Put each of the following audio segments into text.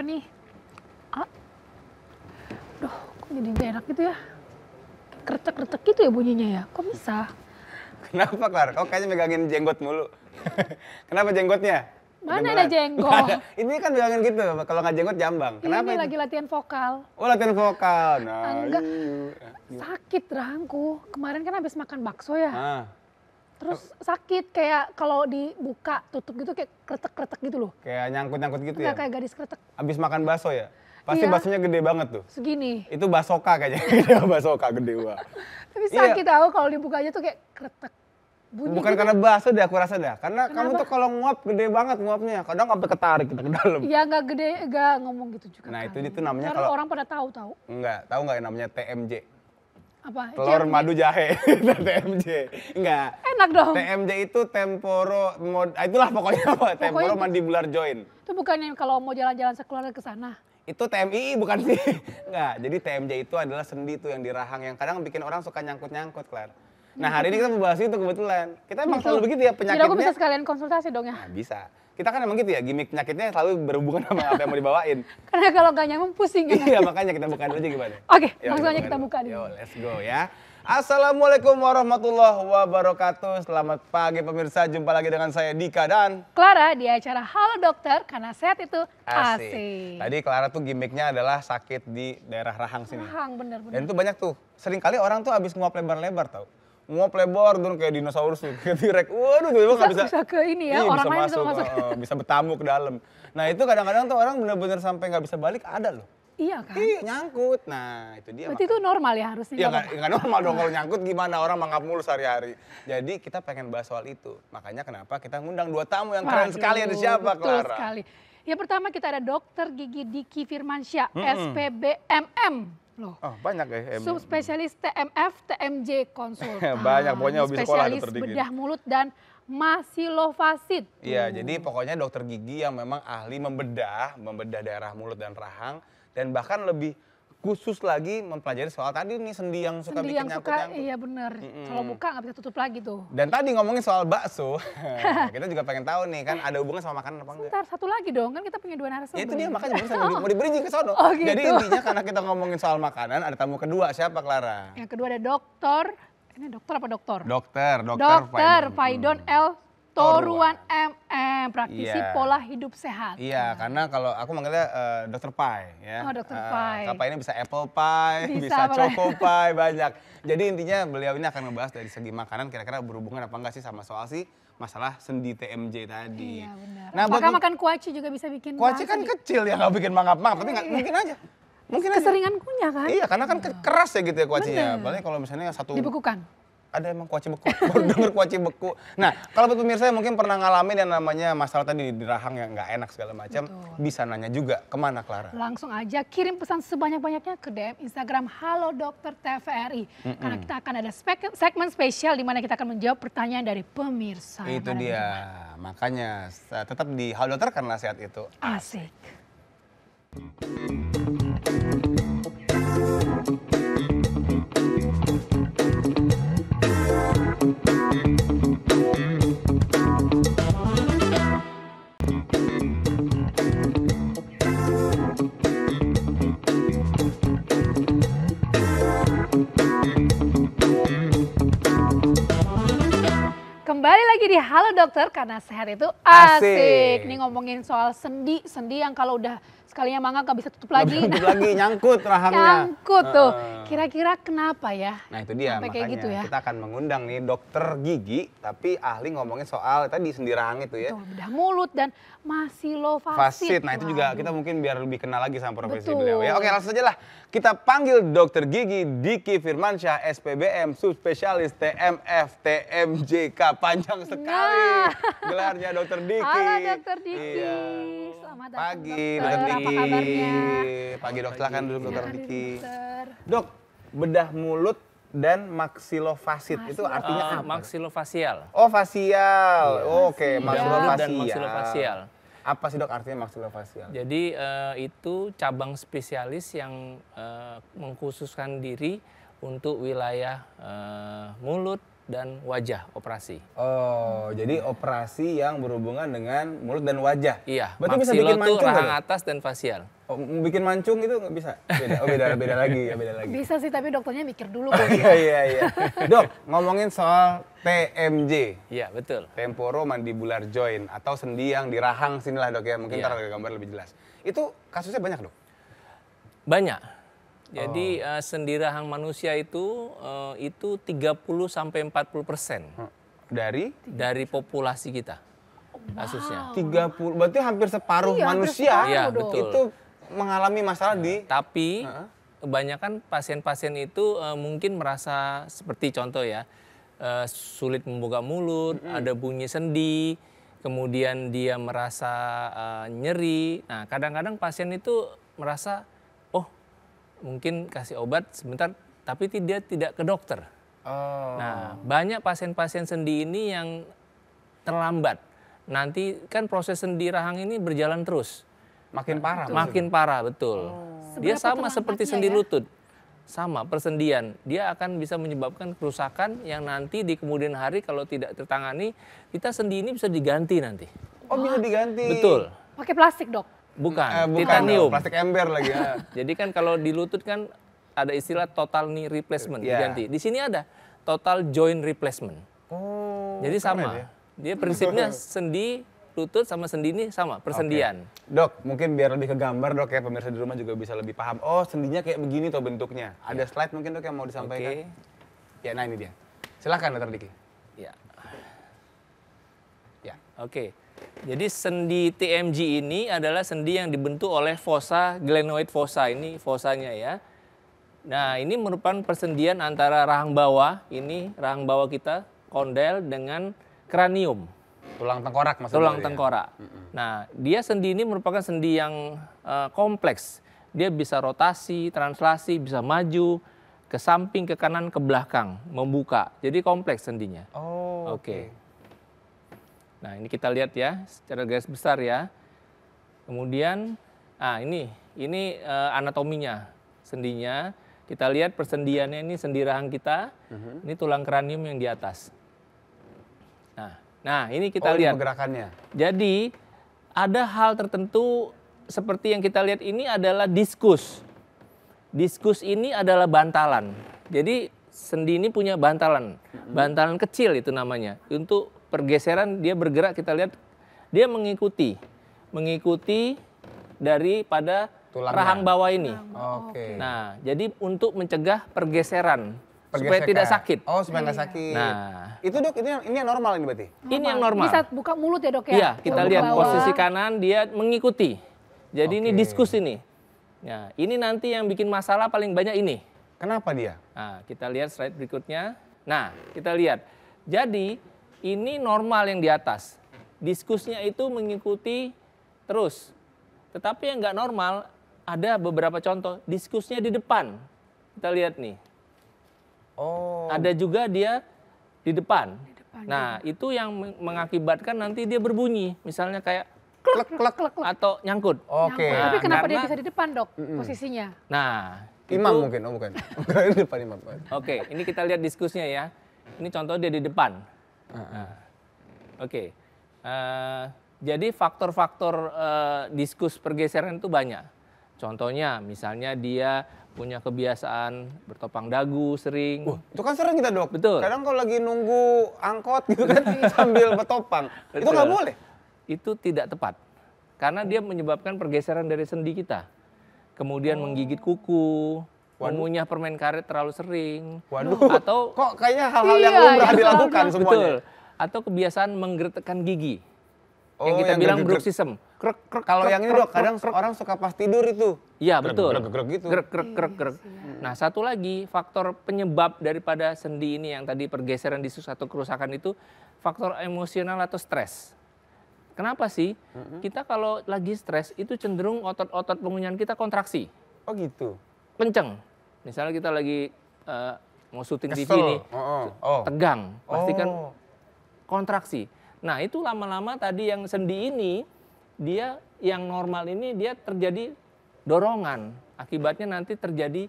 apa nih? Ah. Duh, kok jadi gak enak gitu ya? Kretek-kretek gitu ya bunyinya ya? Kok bisa? Kenapa, Klar? Kok kayaknya megangin jenggot mulu? Kenapa jenggotnya? Mana Beneran. ada jenggot? Mana? Ini kan bilangin gitu, kalau nggak jenggot jambang. Kenapa Ini itu? lagi latihan vokal. Oh, latihan vokal. Nah, ah, Enggak. Iya. Sakit rahangku. Kemarin kan habis makan bakso ya. Ah terus sakit kayak kalau dibuka tutup gitu kayak kretek kretek gitu loh kayak nyangkut nyangkut gitu Nggak, ya kayak gadis kretek abis makan bakso ya pasti iya. baksonya gede banget tuh segini itu basoka kayaknya gede iya, basoka gede wah tapi iya. sakit iya. tau kalau dibukanya tuh kayak kretek Bunyi Bukan gitu. karena bakso deh aku rasa deh. Karena Kenapa? kamu tuh kalau nguap gede banget nguapnya. Kadang sampai ketarik kita gitu ke dalam. Iya nggak gede, nggak ngomong gitu juga. Nah, kan. itu itu namanya kalau orang pada tahu tahu. Enggak, tahu nggak namanya TMJ? apa? Telur madu jahe. TMJ. Enggak. Enak dong. TMJ itu temporo mod, ah, itulah pokoknya apa? temporo mandi bular join. Itu bukannya kalau mau jalan-jalan sekeluarga ke sana. Itu TMI bukan sih. Enggak. Jadi TMJ itu adalah sendi tuh yang dirahang yang kadang bikin orang suka nyangkut-nyangkut, Claire Nah hari ini kita membahas itu kebetulan. Kita emang iya, selalu begitu ya penyakitnya. Jadi aku bisa sekalian konsultasi dong ya? Nah, bisa. Kita kan emang gitu ya, gimmick penyakitnya selalu berhubungan sama apa yang mau dibawain. Karena kalau gak nyambung pusing. Kan? iya makanya kita buka aja gimana. Oke, okay, langsung aja kita buka dulu. Yo, let's go ya. Assalamualaikum warahmatullahi wabarakatuh. Selamat pagi pemirsa. Jumpa lagi dengan saya Dika dan Clara di acara Halo Dokter karena sehat itu asik. asik. Tadi Clara tuh gimmicknya adalah sakit di daerah rahang sini. Rahang bener-bener. Dan itu banyak tuh. Sering kali orang tuh abis nguap lebar-lebar tau mau plebor turun kayak dinosaurus tuh kayak direk waduh tiba nggak bisa, bisa ke ini ya orang bisa lain masuk, bisa masuk uh, bisa bertamu ke dalam nah itu kadang-kadang tuh orang benar-benar sampai nggak bisa balik ada loh Iya kan? Iya, nyangkut. Nah, itu dia. Berarti itu normal ya harusnya? Iya, nggak, normal dong kalau nyangkut gimana orang mangap mulu sehari-hari. Jadi kita pengen bahas soal itu. Makanya kenapa kita ngundang dua tamu yang Wah, keren sekali. Ada siapa, betul Clara? sekali. Ya pertama kita ada dokter gigi Diki Firmansyah, mm SPBMM loh. Oh, banyak ya. M Subspesialis TMF, TMJ konsultan. banyak, pokoknya hobi sekolah dokter gigi. bedah mulut dan masilofasit. Iya, hmm. jadi pokoknya dokter gigi yang memang ahli membedah, membedah daerah mulut dan rahang dan bahkan lebih khusus lagi mempelajari soal tadi nih sendi yang suka sendi bikin yang nyangkut nyangkut. Iya benar. Mm -mm. Kalau buka nggak bisa tutup lagi tuh. Dan tadi ngomongin soal bakso, kita juga pengen tahu nih kan ada hubungan sama makanan apa enggak? Sebentar, satu lagi dong kan kita punya dua narasumber. Ya, itu dia makanya bisa oh. mau, diberi mau ke Oh, gitu. Jadi intinya karena kita ngomongin soal makanan ada tamu kedua siapa Clara? Yang kedua ada dokter ini dokter apa dokter? Dokter, dokter, dokter Faidon, Faidon L. Toruan MM, praktisi yeah. pola hidup sehat. Iya, yeah, karena kalau aku manggilnya uh, Dokter Pai ya. Oh, Dokter uh, Pai. Apa ini bisa apple pie, bisa, bisa choco pie banyak. Jadi intinya beliau ini akan membahas dari segi makanan kira-kira berhubungan apa enggak sih sama soal sih masalah sendi TMJ tadi. Iya benar. Nah, Apakah makan kuaci juga bisa bikin Kuaci kan kecil ya nggak bikin mangap-mangap, tapi nggak iya. mungkin aja mungkin keseringan kunyah kan? Iya, karena kan keras ya gitu ya kuacinya. kalau misalnya satu dibekukan ada emang kuaci beku baru denger kuaci beku nah kalau buat pemirsa yang mungkin pernah ngalamin yang namanya masalah tadi di rahang yang nggak enak segala macam bisa nanya juga kemana Clara langsung aja kirim pesan sebanyak banyaknya ke DM Instagram Halo Dokter TVRI mm -mm. karena kita akan ada segmen spesial di mana kita akan menjawab pertanyaan dari pemirsa itu dia makanya tetap di Halo Dokter karena sehat itu asik, asik. Kembali lagi di Halo Dokter karena sehat itu asik. asik. Nih ngomongin soal sendi-sendi yang kalau udah sekalinya mangga nggak bisa tutup lagi. Tutup lagi, nyangkut rahangnya. Nyangkut tuh. Kira-kira kenapa ya? Nah itu dia makanya gitu ya. kita akan mengundang nih dokter gigi, tapi ahli ngomongin soal tadi sendirang itu ya. Betul, bedah mulut dan masih lo Fasit, Fasit. nah itu juga kita mungkin biar lebih kenal lagi sama profesi Betul. beliau ya. Oke langsung aja lah, kita panggil dokter gigi Diki Firmansyah, SPBM, subspesialis TMF, TMJK, panjang sekali nah. gelarnya dokter Diki. Halo dokter Diki. Iya selamat datang Pagi, dokter. Dokter Apa kabarnya? Pagi, dok. silahkan duduk, dokter Diki. Dok, bedah mulut dan maksilofasit itu artinya uh, apa? Maksilofasial. Oh, fasial. Ya, oh, Oke, okay. maksilofasial. Dan maksilofasial. Apa sih dok artinya maksilofasial? Jadi uh, itu cabang spesialis yang uh, mengkhususkan diri untuk wilayah uh, mulut, dan wajah operasi. Oh, jadi operasi yang berhubungan dengan mulut dan wajah. Iya. Berarti bisa bikin mancung rahang atas dan fasial. Oh, bikin mancung itu nggak bisa. Beda, oh, beda, beda lagi, ya beda lagi. Bisa sih, tapi dokternya mikir dulu. Oh, ya. iya, iya, iya. Dok, ngomongin soal TMJ. Iya, betul. Temporo mandibular joint atau sendi yang di rahang sinilah dok ya. Mungkin iya. ntar gambar lebih jelas. Itu kasusnya banyak dok? Banyak jadi oh. uh, eh, sendi manusia itu uh, itu 30 sampai 40 persen hmm. dari dari populasi kita oh, wow. kasusnya. 30 berarti hampir separuh iya, manusia hampir separuh ya, betul. itu mengalami masalah di. Nah, tapi uh -huh. kebanyakan pasien-pasien itu uh, mungkin merasa seperti contoh ya uh, sulit membuka mulut, mm -hmm. ada bunyi sendi, kemudian dia merasa uh, nyeri. Nah kadang-kadang pasien itu merasa mungkin kasih obat sebentar, tapi dia tidak ke dokter. Oh. Nah, banyak pasien-pasien sendi ini yang terlambat. Nanti kan proses sendi rahang ini berjalan terus. Makin nah, parah. Betul. Makin parah, betul. Oh. Dia sama seperti sendi ya? lutut. Sama, persendian. Dia akan bisa menyebabkan kerusakan yang nanti di kemudian hari kalau tidak tertangani, kita sendi ini bisa diganti nanti. Oh, bisa diganti. Betul. Pakai plastik, Dok? Bukan, eh, bukan titanium. plastik ember lagi. Ah. Jadi kan kalau di lutut kan ada istilah total knee replacement yeah. diganti. Di sini ada total joint replacement. Oh. Jadi sama. Ya? Dia prinsipnya sendi lutut sama sendi ini sama persendian. Okay. Dok, mungkin biar lebih ke gambar dok ya pemirsa di rumah juga bisa lebih paham. Oh, sendinya kayak begini tuh bentuknya. Ada iya. slide mungkin dok yang mau disampaikan. Okay. Ya, nah ini dia. Silahkan dokter Diki. Ya. Ya. Oke. Okay. Jadi sendi TMG ini adalah sendi yang dibentuk oleh fossa glenoid fossa ini fosanya ya. Nah, ini merupakan persendian antara rahang bawah, ini rahang bawah kita kondel dengan kranium. Tulang tengkorak maksudnya. Tulang ya? tengkorak. Ya? Nah, dia sendi ini merupakan sendi yang uh, kompleks. Dia bisa rotasi, translasi, bisa maju ke samping, ke kanan, ke belakang, membuka. Jadi kompleks sendinya. Oh. Oke. Okay. okay. Nah, ini kita lihat ya secara garis besar ya. Kemudian ah ini ini eh, anatominya sendinya. Kita lihat persendiannya ini sendi rahang kita. Mhm. Ini tulang kranium yang di atas. Nah, nah ini kita oh, lihat gerakannya. Jadi ada hal tertentu seperti yang kita lihat ini adalah diskus. Diskus ini adalah bantalan. Jadi sendi ini punya bantalan. Mhm. Bantalan kecil itu namanya untuk pergeseran dia bergerak kita lihat dia mengikuti mengikuti daripada Tulangnya. rahang bawah ini. Oke. Okay. Nah, jadi untuk mencegah pergeseran Pergesekan. supaya tidak sakit. Oh, supaya nggak sakit. Nah, itu dok, ini ini yang normal ini berarti. Normal. Ini yang normal. Bisa buka mulut ya dok ya. Iya, kita lihat bawah. posisi kanan dia mengikuti. Jadi okay. ini diskus ini. Nah, ini nanti yang bikin masalah paling banyak ini. Kenapa dia? Nah, kita lihat slide berikutnya. Nah, kita lihat. Jadi ini normal yang di atas. Diskusnya itu mengikuti terus. Tetapi yang nggak normal ada beberapa contoh. Diskusnya di depan. Kita lihat nih. Oh. Ada juga dia di depan. Di depan nah, ya. itu yang mengakibatkan nanti dia berbunyi. Misalnya kayak klek klek klek atau nyangkut. Oke. Okay. Nah, Tapi kenapa karena, dia bisa di depan, Dok? Mm-mm. Posisinya. Nah, imam mungkin, oh bukan. Oke, okay, ini kita lihat diskusnya ya. Ini contoh dia di depan. Oke. Okay. Uh, eh, jadi faktor-faktor uh, diskus pergeseran itu banyak. Contohnya misalnya dia punya kebiasaan bertopang dagu sering. Uh, itu kan sering kita dok. Betul. Kadang kalau lagi nunggu angkot gitu kan sambil bertopang. Betul. Itu nggak boleh. Itu tidak tepat. Karena dia menyebabkan pergeseran dari sendi kita. Kemudian oh. menggigit kuku, Waduh. mengunyah permen karet terlalu sering. Waduh. Atau kok kayaknya hal-hal iya, yang lumrah gitu. dilakukan semuanya. Betul. Atau kebiasaan menggeretakkan gigi. Oh, yang kita yang bilang brook system. Krek, krek, Kalau yang ini itu kadang krek. orang suka pas tidur itu. Iya betul. Krek, krek, gitu. Krek, krek, iya, krek, krek. Iya, iya. Nah satu lagi faktor penyebab daripada sendi ini yang tadi pergeseran di suatu kerusakan itu faktor emosional atau stres. Kenapa sih? Kita kalau lagi stres itu cenderung otot-otot pengunyahan kita kontraksi. Oh gitu. Kenceng misalnya kita lagi uh, mau syuting Kesel. TV nih, oh, oh. tegang, pasti kan oh. kontraksi. Nah itu lama-lama tadi yang sendi ini dia yang normal ini dia terjadi dorongan, akibatnya nanti terjadi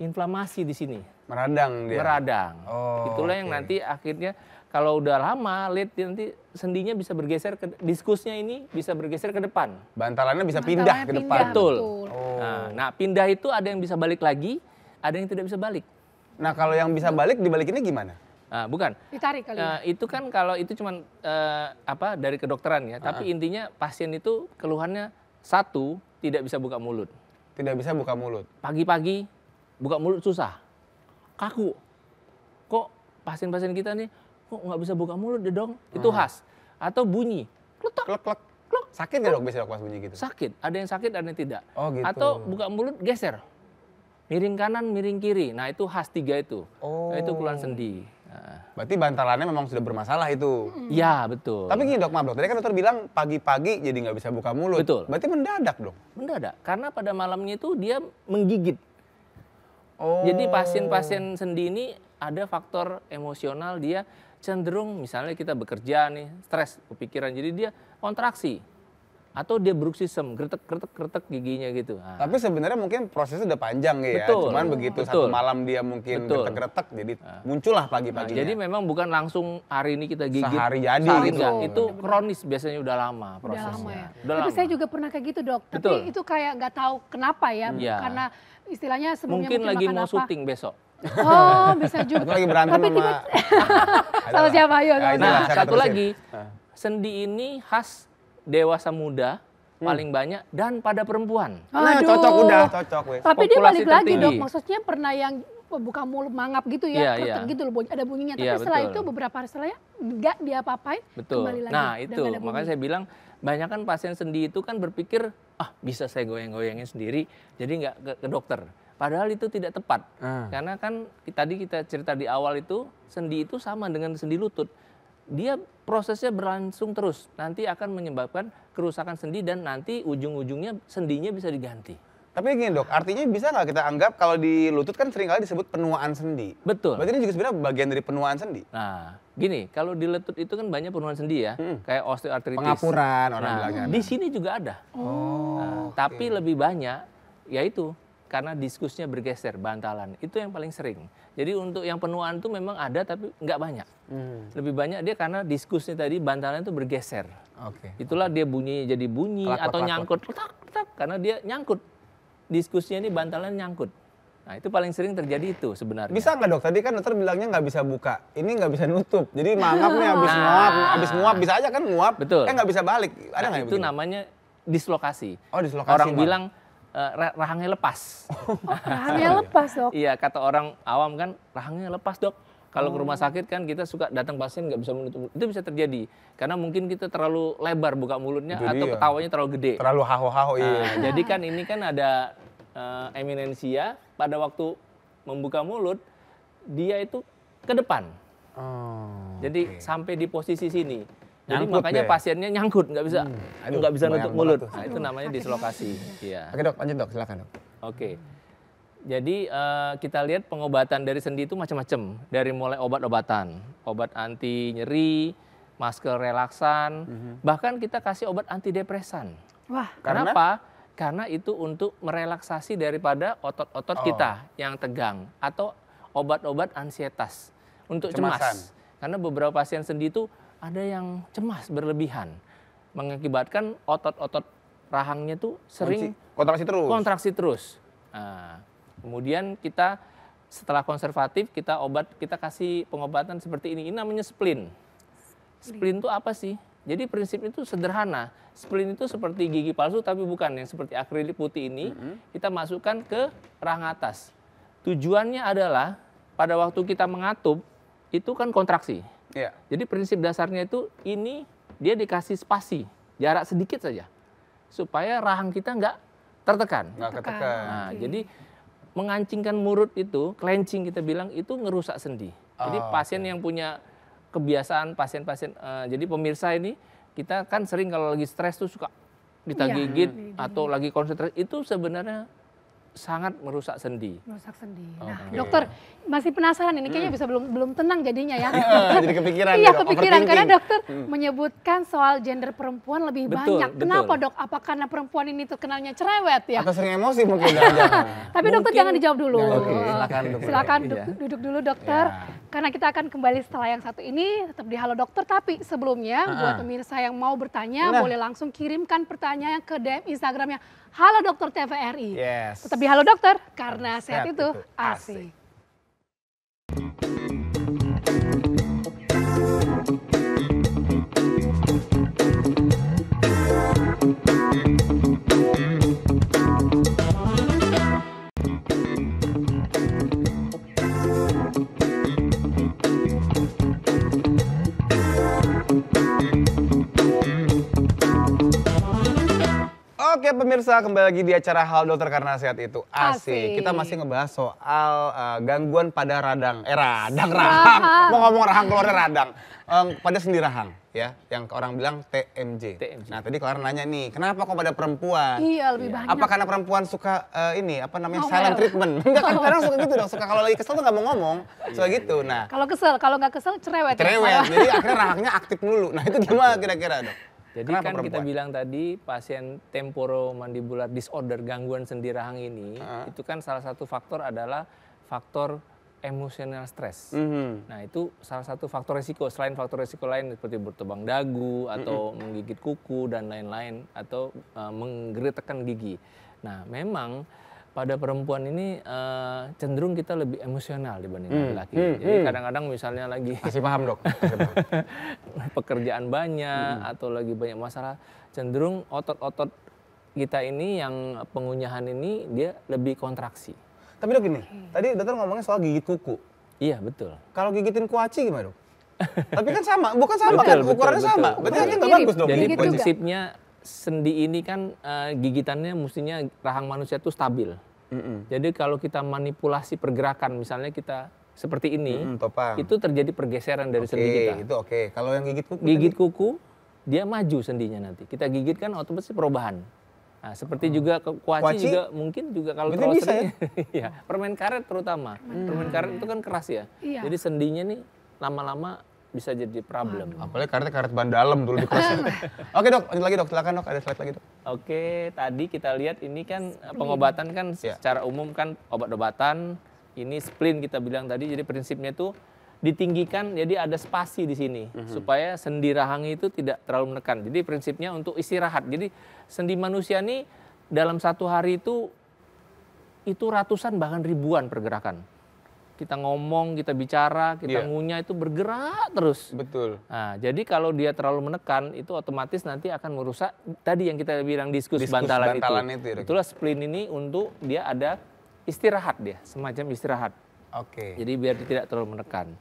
inflamasi di sini. Meradang dia. Meradang. Oh, Itulah okay. yang nanti akhirnya kalau udah lama lihat nanti sendinya bisa bergeser ke diskusnya ini bisa bergeser ke depan. Bantalannya bisa Bantalannya pindah, pindah ke depan. Betul. Oh. Nah, nah, pindah itu ada yang bisa balik lagi, ada yang tidak bisa balik. Nah kalau yang bisa balik dibalik ini gimana? Nah, bukan. Ditarik kali. Uh, itu kan kalau itu cuman uh, apa dari kedokteran ya, uh -huh. tapi ah. intinya pasien itu keluhannya satu tidak bisa buka mulut. Tidak bisa buka mulut. Pagi-pagi buka mulut susah, kaku. Kok pasien-pasien kita nih kok nggak bisa buka mulut deh dong? Itu ah. khas. Atau bunyi. Kletok. Klek, klek. Sakit nggak dok Bisa dok bunyi gitu? Sakit. Ada yang sakit, ada yang tidak. Oh gitu. Atau buka mulut geser miring kanan, miring kiri. Nah itu khas tiga itu. Oh. Nah, itu keluhan sendi. Berarti bantalannya memang sudah bermasalah itu. Iya betul. Tapi gini dok, maaf dok. Tadi kan dokter bilang pagi-pagi jadi nggak bisa buka mulut. Betul. Berarti mendadak dong. Mendadak. Karena pada malamnya itu dia menggigit. Oh. Jadi pasien-pasien sendi ini ada faktor emosional dia cenderung misalnya kita bekerja nih stres kepikiran jadi dia kontraksi atau dia bruxism, kretek kretek kretek giginya gitu. Nah. Tapi sebenarnya mungkin prosesnya udah panjang ya. Betul. Cuman begitu Betul. satu malam dia mungkin kretek kretek jadi ah. muncullah pagi pagi Nah, jadi memang bukan langsung hari ini kita gigit. Sehari jadi sehari gitu. Enggak. Itu kronis biasanya udah lama prosesnya. Udah lama ya. Udah Tapi saya juga pernah kayak gitu, Dok. Betul. Tapi itu kayak nggak tahu kenapa ya, ya. karena istilahnya mungkin, mungkin lagi mau apa. syuting besok. Oh, bisa juga. tapi lagi berantem Tapi tiba sama siapa? Ayo. Nah, nah satu lagi. Nah. Sendi ini khas dewasa muda hmm. paling banyak dan pada perempuan. Nah, Aduh. cocok udah, cocok weh. Tapi Populasi dia balik tertinggi. lagi, Dok. Maksudnya pernah yang oh, buka mulut mangap gitu ya, yeah, iya, iya. yeah. gitu loh ada bunyinya. Tapi yeah, setelah betul. itu beberapa hari setelahnya nggak dia apa-apain, kembali lagi. Nah itu makanya saya bilang banyak kan pasien sendi itu kan berpikir ah bisa saya goyang-goyangin sendiri, jadi nggak ke, ke dokter. Padahal itu tidak tepat, hmm. karena kan tadi kita cerita di awal itu sendi itu sama dengan sendi lutut dia prosesnya berlangsung terus. Nanti akan menyebabkan kerusakan sendi dan nanti ujung-ujungnya sendinya bisa diganti. Tapi gini dok, artinya bisa nggak kita anggap kalau di lutut kan seringkali disebut penuaan sendi. Betul. Berarti ini juga sebenarnya bagian dari penuaan sendi. Nah, gini, kalau di lutut itu kan banyak penuaan sendi ya, hmm. kayak osteoartritis. Pengapuran orang nah, bilangnya. Di sini juga ada. Oh. Nah, okay. Tapi lebih banyak yaitu karena diskusnya bergeser bantalan itu yang paling sering jadi untuk yang penuaan itu memang ada tapi nggak banyak hmm. lebih banyak dia karena diskusnya tadi bantalan itu bergeser okay. itulah dia bunyi jadi bunyi atau nyangkut tak tak karena dia nyangkut diskusinya ini bantalan nyangkut Nah itu paling sering terjadi itu sebenarnya. Bisa nggak dok? Tadi kan dokter bilangnya nggak bisa buka, ini nggak bisa nutup. Jadi mangap nih habis nah. muap habis muap bisa aja kan muap Betul. kan nggak bisa balik. Ada nah, itu begini? namanya dislokasi. Oh dislokasi. Orang bilang uh, rahangnya lepas. Oh, rahangnya lepas dok? Iya kata orang awam kan rahangnya lepas dok. Kalau ke oh. rumah sakit kan kita suka datang pasien nggak bisa menutup itu bisa terjadi karena mungkin kita terlalu lebar buka mulutnya jadi atau ketawanya terlalu gede. Terlalu haho-haho nah, iya. Nah, jadi kan ini kan ada uh, eminensia pada waktu membuka mulut dia itu ke depan. Oh, jadi okay. sampai di posisi sini. Nyangkut makanya deh. Ya? pasiennya nyangkut, nggak bisa hmm, nggak bisa nutup mulut. Nah, itu namanya dislokasi. Iya. Oke dok, lanjut dok, silakan dok. Oke. Jadi uh, kita lihat pengobatan dari sendi itu macam-macam. Dari mulai obat-obatan, obat anti nyeri, masker relaksan, mm-hmm. bahkan kita kasih obat antidepresan. Wah. Kenapa? Karena, itu untuk merelaksasi daripada otot-otot oh. kita yang tegang atau obat-obat ansietas untuk Cemasan. cemas. Karena beberapa pasien sendi itu ada yang cemas berlebihan mengakibatkan otot-otot rahangnya tuh sering kontraksi terus. Kontraksi terus. Nah, kemudian kita setelah konservatif kita obat kita kasih pengobatan seperti ini. Ini namanya splint. Splint itu apa sih? Jadi prinsip itu sederhana. Splint itu seperti gigi palsu tapi bukan yang seperti akrilik putih ini. Mm -hmm. Kita masukkan ke rahang atas. Tujuannya adalah pada waktu kita mengatup itu kan kontraksi. Yeah. Jadi prinsip dasarnya itu ini dia dikasih spasi jarak sedikit saja supaya rahang kita nggak tertekan. Nggak tertekan. Nah, okay. Jadi mengancingkan murut itu, clenching kita bilang itu ngerusak sendi. Oh, jadi ah, pasien okay. yang punya kebiasaan pasien-pasien, uh, jadi pemirsa ini kita kan sering kalau lagi stres tuh suka kita ya, atau lagi konsentrasi itu sebenarnya sangat merusak sendi. Merusak sendi. Nah, okay. dokter masih penasaran ini kayaknya hmm. bisa belum belum tenang jadinya ya. Iya, jadi kepikiran. iya, kepikiran karena dokter hmm. menyebutkan soal gender perempuan lebih betul, banyak. Kenapa, betul. Dok? Apa karena perempuan ini terkenalnya cerewet ya? Atau sering emosi mungkin Tapi mungkin. dokter jangan dijawab dulu. Ya, okay. Silakan, dokter. Oh, silakan duduk, ya. duduk dulu dokter. Ya. Karena kita akan kembali setelah yang satu ini tetap di Halo Dokter tapi sebelumnya uh -huh. buat pemirsa yang mau bertanya Benar. boleh langsung kirimkan pertanyaan ke DM Instagramnya Halo Dokter TVRI. Yes. Tetapi Halo Dokter karena sehat, sehat itu, itu asik. asik. Oke pemirsa, kembali lagi di acara Hal Dokter Karena Sehat itu. Asik. Asik. Kita masih ngebahas soal uh, gangguan pada radang. Eh radang, rahang. Mau ngomong rahang keluar radang. Um, pada sendi rahang ya, yang orang bilang TMJ. TMJ. Nah tadi kalian nanya nih, kenapa kok pada perempuan? Iya lebih iya. banyak. Apa karena perempuan suka uh, ini apa namanya oh, silent treatment? Enggak kan kadang suka gitu dong, suka kalau lagi kesel tuh nggak mau ngomong, suka iya, gitu. Iya, iya. Nah kalau kesel, kalau nggak kesel cerewet. Ya, cerewet, ya. jadi akhirnya rahangnya aktif dulu. Nah itu gimana kira-kira dok jadi Kenapa kan perempuan? kita bilang tadi pasien temporo mandibular disorder gangguan sendi rahang ini uh itu kan salah satu faktor adalah faktor emosional stres. Mm-hmm. Nah itu salah satu faktor resiko selain faktor resiko lain seperti bertebang dagu atau mm-hmm. menggigit kuku dan lain-lain atau uh, e, menggeretakan gigi. Nah memang pada perempuan ini uh, cenderung kita lebih emosional dibanding hmm. laki-laki. Hmm. Jadi hmm. kadang-kadang misalnya lagi masih paham dok, pekerjaan banyak hmm. atau lagi banyak masalah, cenderung otot-otot kita ini yang pengunyahan ini dia lebih kontraksi. Tapi dok gini, hmm. tadi dokter ngomongnya soal gigit kuku. Iya betul. Kalau gigitin kuaci gimana dok? Tapi kan sama, bukan sama kan? betul, kan ukurannya betul, sama. Berarti kan nggak bagus Jadi prinsipnya sendi ini kan uh, gigitannya mestinya rahang manusia itu stabil. Mm -hmm. Jadi kalau kita manipulasi pergerakan, misalnya kita seperti ini, mm -hmm, itu terjadi pergeseran dari okay, sendi kita. Itu oke. Okay. Kalau yang gigit kuku, gigit kuku, dia maju sendinya nanti. Kita gigit kan otomatis perubahan. Nah, seperti oh. juga kuaci, kuaci juga mungkin juga kalau terlalu bisa sering, ya? ya permen karet terutama hmm. permen karet itu kan keras ya. Iya. Jadi sendinya nih lama-lama bisa jadi problem. Apalagi karet karet ban dalam dulu di kelas. Ya. Oke dok, lanjut lagi dok, silakan dok, ada slide lagi dok. Oke, tadi kita lihat ini kan spleen. Eh, pengobatan kan yeah. secara umum kan obat-obatan, ini spleen kita bilang tadi, jadi prinsipnya itu ditinggikan jadi ada spasi di sini mm-hmm. supaya sendi rahang itu tidak terlalu menekan. Jadi prinsipnya untuk istirahat. Jadi sendi manusia ini dalam satu hari itu itu ratusan bahkan ribuan pergerakan kita ngomong, kita bicara, kita yeah. ngunyah itu bergerak terus. Betul. Nah, jadi kalau dia terlalu menekan itu otomatis nanti akan merusak tadi yang kita bilang diskus, diskus bantalan, bantalan itu. itu. Itulah spleen ini untuk dia ada istirahat dia, semacam istirahat. Oke. Okay. Jadi biar dia tidak terlalu menekan.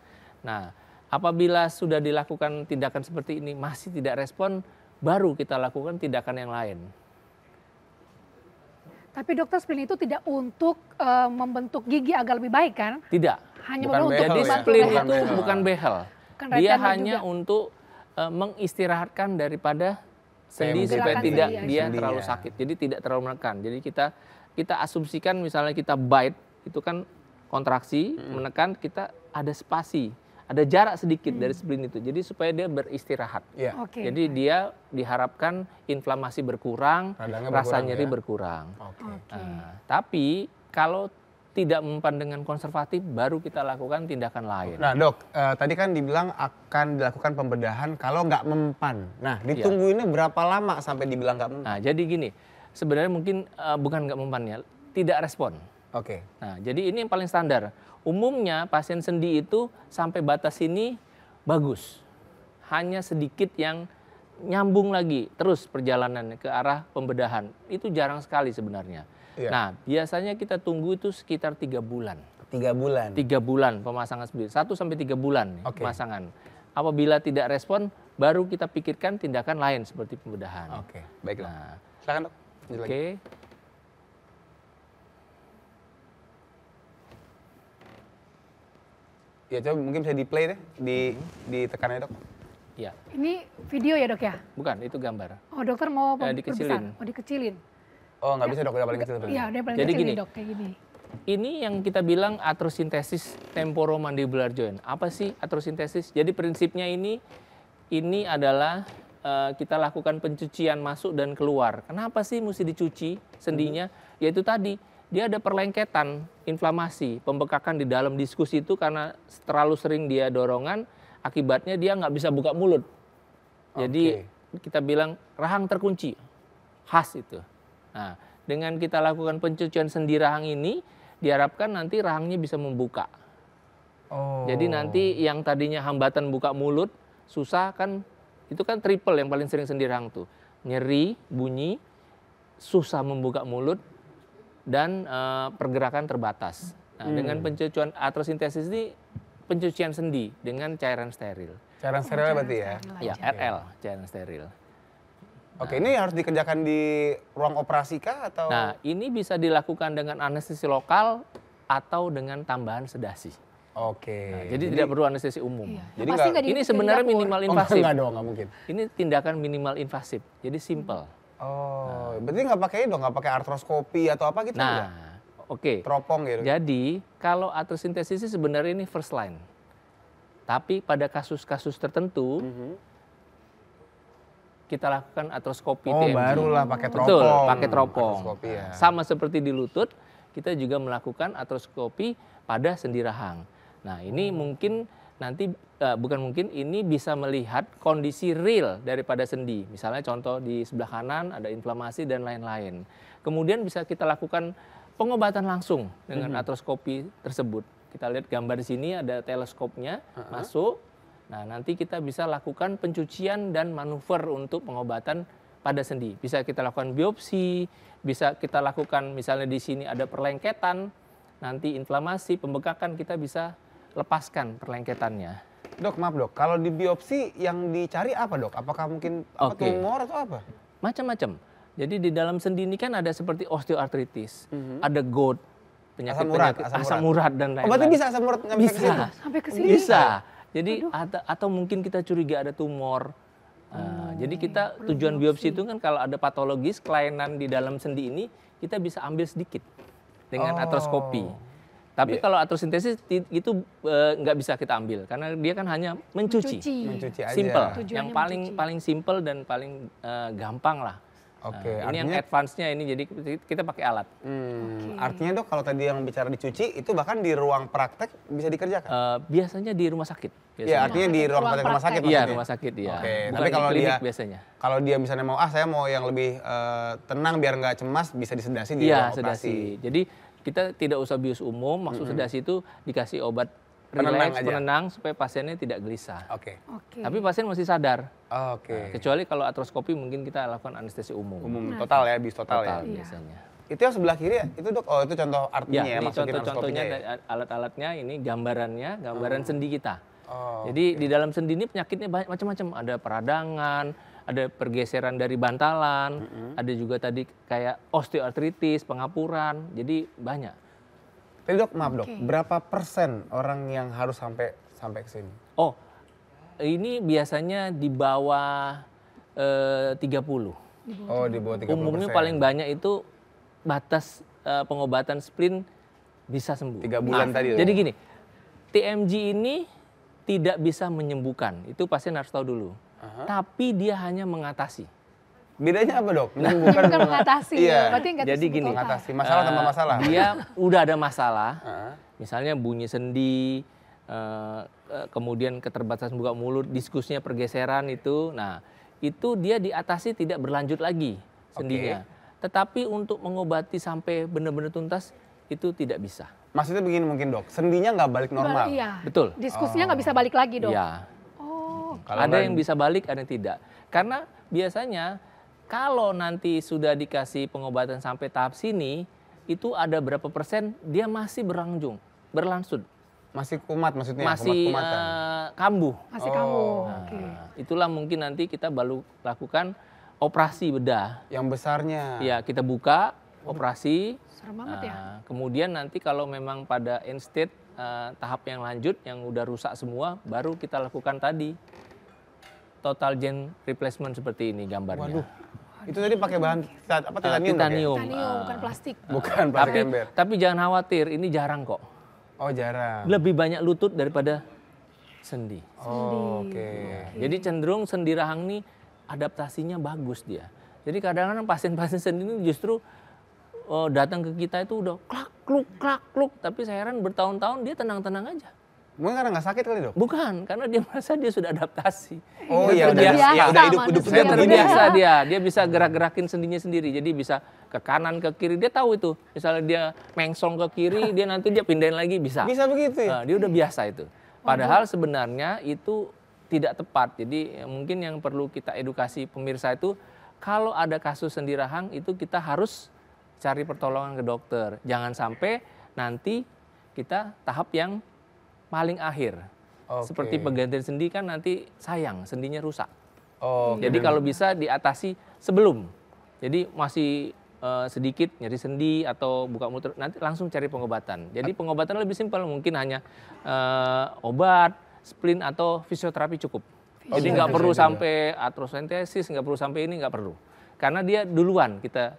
Nah, apabila sudah dilakukan tindakan seperti ini masih tidak respon, baru kita lakukan tindakan yang lain. Tapi dokter spleen itu tidak untuk uh, membentuk gigi agar lebih baik kan? Tidak. Hanya bukan ya. untuk Jadi spleen ya. itu bukan behel. Bukan dia hanya untuk uh, mengistirahatkan daripada sendi supaya tidak sendi, ya, dia sendi, terlalu ya. sakit. Jadi tidak terlalu menekan. Jadi kita kita asumsikan misalnya kita bite itu kan kontraksi, hmm. menekan kita ada spasi ada jarak sedikit hmm. dari spleen itu. Jadi supaya dia beristirahat. Yeah. Okay. Jadi dia diharapkan inflamasi berkurang, Radangnya rasa berkurang, nyeri ya? berkurang. Okay. Okay. Uh, tapi kalau tidak mempan dengan konservatif, baru kita lakukan tindakan lain. Nah dok, uh, tadi kan dibilang akan dilakukan pembedahan kalau nggak mempan. Nah iya. ditunggu yeah. berapa lama sampai dibilang nggak mempan? Nah jadi gini, sebenarnya mungkin uh, bukan nggak mempan ya, tidak respon. Oke. Okay. Nah, jadi ini yang paling standar. Umumnya pasien sendi itu sampai batas ini bagus. Hanya sedikit yang nyambung lagi terus perjalanan ke arah pembedahan. Itu jarang sekali sebenarnya. Yeah. Nah, biasanya kita tunggu itu sekitar tiga bulan. Tiga bulan. Tiga bulan pemasangan sendi. Satu sampai tiga bulan okay. pemasangan. Apabila tidak respon, baru kita pikirkan tindakan lain seperti pembedahan. Oke, okay. baiklah. Nah, Silakan dok. Oke. Okay. Ya coba mungkin bisa di play deh, di hmm. ditekannya dok. Iya. Ini video ya dok ya? Bukan, itu gambar. Oh dokter mau ya, dikecilin. Oh dikecilin. Oh nggak ya. bisa dok, udah paling kecil. Iya udah paling Jadi kecil gini, dok kayak gini. Ini yang kita bilang atrosintesis temporomandibular joint. Apa sih atrosintesis? Jadi prinsipnya ini ini adalah uh, kita lakukan pencucian masuk dan keluar. Kenapa sih mesti dicuci sendinya? Hmm. Yaitu tadi dia ada perlengketan, inflamasi, pembekakan di dalam diskusi itu karena terlalu sering dia dorongan, akibatnya dia nggak bisa buka mulut. Jadi okay. kita bilang rahang terkunci, khas itu. Nah, dengan kita lakukan pencucian sendi rahang ini, diharapkan nanti rahangnya bisa membuka. Oh. Jadi nanti yang tadinya hambatan buka mulut, susah kan, itu kan triple yang paling sering sendi rahang tuh. Nyeri, bunyi, susah membuka mulut, dan uh, pergerakan terbatas. Nah, hmm. dengan pencucian atrosintesis ini pencucian sendi dengan cairan steril. Cairan oh, steril berarti ya? Ya, RL, cairan steril. Nah, Oke, ini harus dikerjakan di ruang operasi kah atau? Nah, ini bisa dilakukan dengan anestesi lokal atau dengan tambahan sedasi. Oke. Nah, jadi, jadi tidak perlu anestesi umum. Iya. Jadi di, ini sebenarnya minimal oh, invasif. Oh, enggak dong, enggak mungkin. Ini tindakan minimal invasif. Jadi simple. Hmm. Oh, nah. berarti nggak pakai dong, nggak pakai artroskopi atau apa gitu? Nah, oke. Okay. Teropong gitu. Jadi kalau atrosintesis sebenarnya ini first line, tapi pada kasus-kasus tertentu mm -hmm. kita lakukan atroskopi oh, TMG. barulah pakai teropong. Betul, pakai teropong. ya. Nah, sama seperti di lutut, kita juga melakukan atroskopi pada sendi rahang. Nah, ini oh. mungkin nanti uh, bukan mungkin ini bisa melihat kondisi real daripada sendi. Misalnya contoh di sebelah kanan ada inflamasi dan lain-lain. Kemudian bisa kita lakukan pengobatan langsung dengan mm -hmm. atroskopi tersebut. Kita lihat gambar di sini ada teleskopnya uh -huh. masuk. Nah, nanti kita bisa lakukan pencucian dan manuver untuk pengobatan pada sendi. Bisa kita lakukan biopsi, bisa kita lakukan misalnya di sini ada perlengketan, nanti inflamasi, pembengkakan kita bisa lepaskan perlengketannya. Dok, maaf dok, kalau di biopsi yang dicari apa dok? Apakah mungkin apa okay. tumor atau apa? Macam-macam. Jadi di dalam sendi ini kan ada seperti osteoartritis, mm -hmm. ada gout, penyakit asam urat, penyakit, asam, asam urat. dan lain-lain. Oh, berarti bisa asam urat bisa. Sampai ke sini. Bisa. Jadi atau, mungkin kita curiga ada tumor. Uh, jadi kita tujuan biopsi itu kan kalau ada patologis kelainan di dalam sendi ini kita bisa ambil sedikit dengan oh. atroskopi. Tapi iya. kalau atrosintesis itu eh, nggak bisa kita ambil karena dia kan hanya mencuci. Mencuci, aja. Simple, yang paling mencuci. paling simple dan paling e, gampang lah. Oke, okay, uh, eh, ini artinya, yang advance-nya ini jadi kita pakai alat. Hmm, okay. Artinya dok kalau tadi yang bicara dicuci itu bahkan di ruang praktek bisa dikerjakan? Uh, biasanya di rumah sakit. Iya artinya di ruang, praktek rumah sakit. Iya rumah sakit ya. Oke, okay. tapi kalau di dia biasanya kalau dia misalnya mau ah saya mau yang lebih uh, tenang biar nggak cemas bisa disedasi di ya, ruang sedasi. operasi. Jadi kita tidak usah bius umum, maksud mm -hmm. sedasi itu dikasih obat relax, penenang, supaya pasiennya tidak gelisah. Oke. Okay. Okay. Tapi pasien masih sadar. Oke. Okay. Nah, kecuali kalau artroskopi mungkin kita lakukan anestesi umum. Umum nah. total ya, bius total, total ya. Iya. biasanya. Itu yang sebelah kiri ya? Itu dok, oh itu contoh artinya ya, ya maksudnya contoh-contohnya ya? alat-alatnya ini gambarannya, gambaran oh. sendi kita. Oh, Jadi okay. di dalam sendi ini penyakitnya banyak macam-macam, ada peradangan, ada pergeseran dari bantalan, mm -hmm. ada juga tadi kayak osteoartritis, pengapuran, jadi banyak. Tapi dok, maaf dok, okay. berapa persen orang yang harus sampai sampai ke sini? Oh, ini biasanya di bawah eh, 30. Oh, di bawah 30 Umumnya paling banyak itu batas eh, pengobatan splint bisa sembuh. Tiga bulan maaf. tadi. Jadi gini, TMG ini tidak bisa menyembuhkan. Itu pasien harus tahu dulu. Aha. tapi dia hanya mengatasi. Bedanya apa dok? Nah, bukan, bukan mengatasi. Iya. Berarti Jadi gini, mengatasi masalah uh, eh, tambah masalah. Dia udah ada masalah, uh. misalnya bunyi sendi, uh, kemudian keterbatasan buka mulut, diskusnya pergeseran itu. Nah, itu dia diatasi tidak berlanjut lagi sendinya. Okay. Tetapi untuk mengobati sampai benar-benar tuntas itu tidak bisa. Maksudnya begini mungkin dok, sendinya nggak balik normal. Iya. Betul. Diskusinya nggak oh. bisa balik lagi dok. Iya. Oh, kalau ada yang bisa balik, ada yang tidak. Karena biasanya kalau nanti sudah dikasih pengobatan sampai tahap sini, itu ada berapa persen dia masih berlangsung, berlangsung. Masih kumat maksudnya? Masih kumat uh, eh, kambuh. Masih oh. kambuh. Nah, okay. Itulah mungkin nanti kita baru lakukan operasi bedah. Yang besarnya? Ya, kita buka operasi. Serem banget uh, ya. Nah, kemudian nanti kalau memang pada end state uh, tahap yang lanjut yang udah rusak semua, baru kita lakukan tadi total gen replacement seperti ini gambarnya. Waduh. Itu tadi pakai bahan apa ya? titanium? Titanium, ah. bukan plastik. Bukan plastik tapi, ember. Tapi jangan khawatir, ini jarang kok. Oh, jarang. Lebih banyak lutut daripada sendi. Oh, oke. Okay. Okay. Jadi cenderung sendi rahang ini adaptasinya bagus dia. Jadi kadang-kadang pasien-pasien sendi ini justru oh, datang ke kita itu udah klak kluk klak kluk tapi saya heran bertahun-tahun dia tenang-tenang aja. Mungkin karena nggak sakit kali dok? Bukan, karena dia merasa dia sudah adaptasi. Oh iya, udah biasa, ya, udah hidup, hidup dia terbiasa iya. dia. Dia bisa gerak-gerakin sendinya sendiri. Jadi bisa ke kanan, ke kiri. Dia tahu itu. Misalnya dia mengsong ke kiri, dia nanti dia pindahin lagi bisa. Bisa begitu. Ya? Nah, dia udah iya. biasa itu. Padahal sebenarnya itu tidak tepat. Jadi ya, mungkin yang perlu kita edukasi pemirsa itu kalau ada kasus sendi itu kita harus cari pertolongan ke dokter. Jangan sampai nanti kita tahap yang paling akhir. Okay. Seperti penggantian sendi kan nanti sayang sendinya rusak. Oh, Jadi kalau bisa diatasi sebelum. Jadi masih uh, sedikit nyeri sendi atau buka mulut nanti langsung cari pengobatan. Jadi pengobatan lebih simpel mungkin hanya uh, obat, splint atau fisioterapi cukup. Jadi nggak perlu sampai atrosentesis, nggak perlu sampai ini nggak perlu. Karena dia duluan kita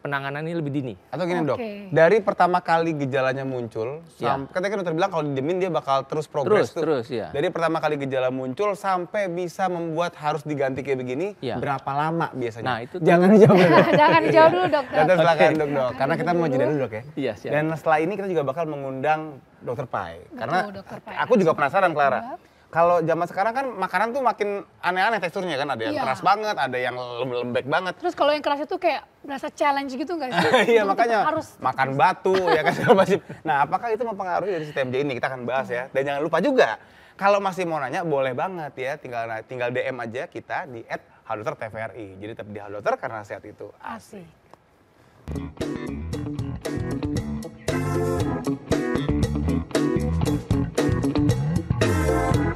penanganannya lebih dini. Atau gini okay. dok, dari pertama kali gejalanya muncul, yeah. ketika kan dokter bilang kalau didemin dia bakal terus progres terus, tuh. Terus, ya. Dari pertama kali gejala muncul sampai bisa membuat harus diganti kayak begini, yeah. berapa lama biasanya? Nah itu. Jangan dijawab dulu. Jangan dijawab dulu dokter. Dokter okay. dok dok, karena kita mau jeda dulu dok ya. Iya siap. Dan setelah ini kita juga bakal mengundang dokter Pai, karena dokter Pai. aku juga penasaran Clara. Iya kalau zaman sekarang kan makanan tuh makin aneh-aneh teksturnya kan ada yang iya. keras banget, ada yang lembek banget. Terus kalau yang keras itu kayak berasa challenge gitu nggak sih? iya makanya harus makan batu ya kan masih. Nah apakah itu mempengaruhi dari sistem J ini kita akan bahas ya. Dan jangan lupa juga kalau masih mau nanya boleh banget ya tinggal tinggal DM aja kita di @haluter TVRI. Jadi tetap di Haluter karena sehat itu asik. asik.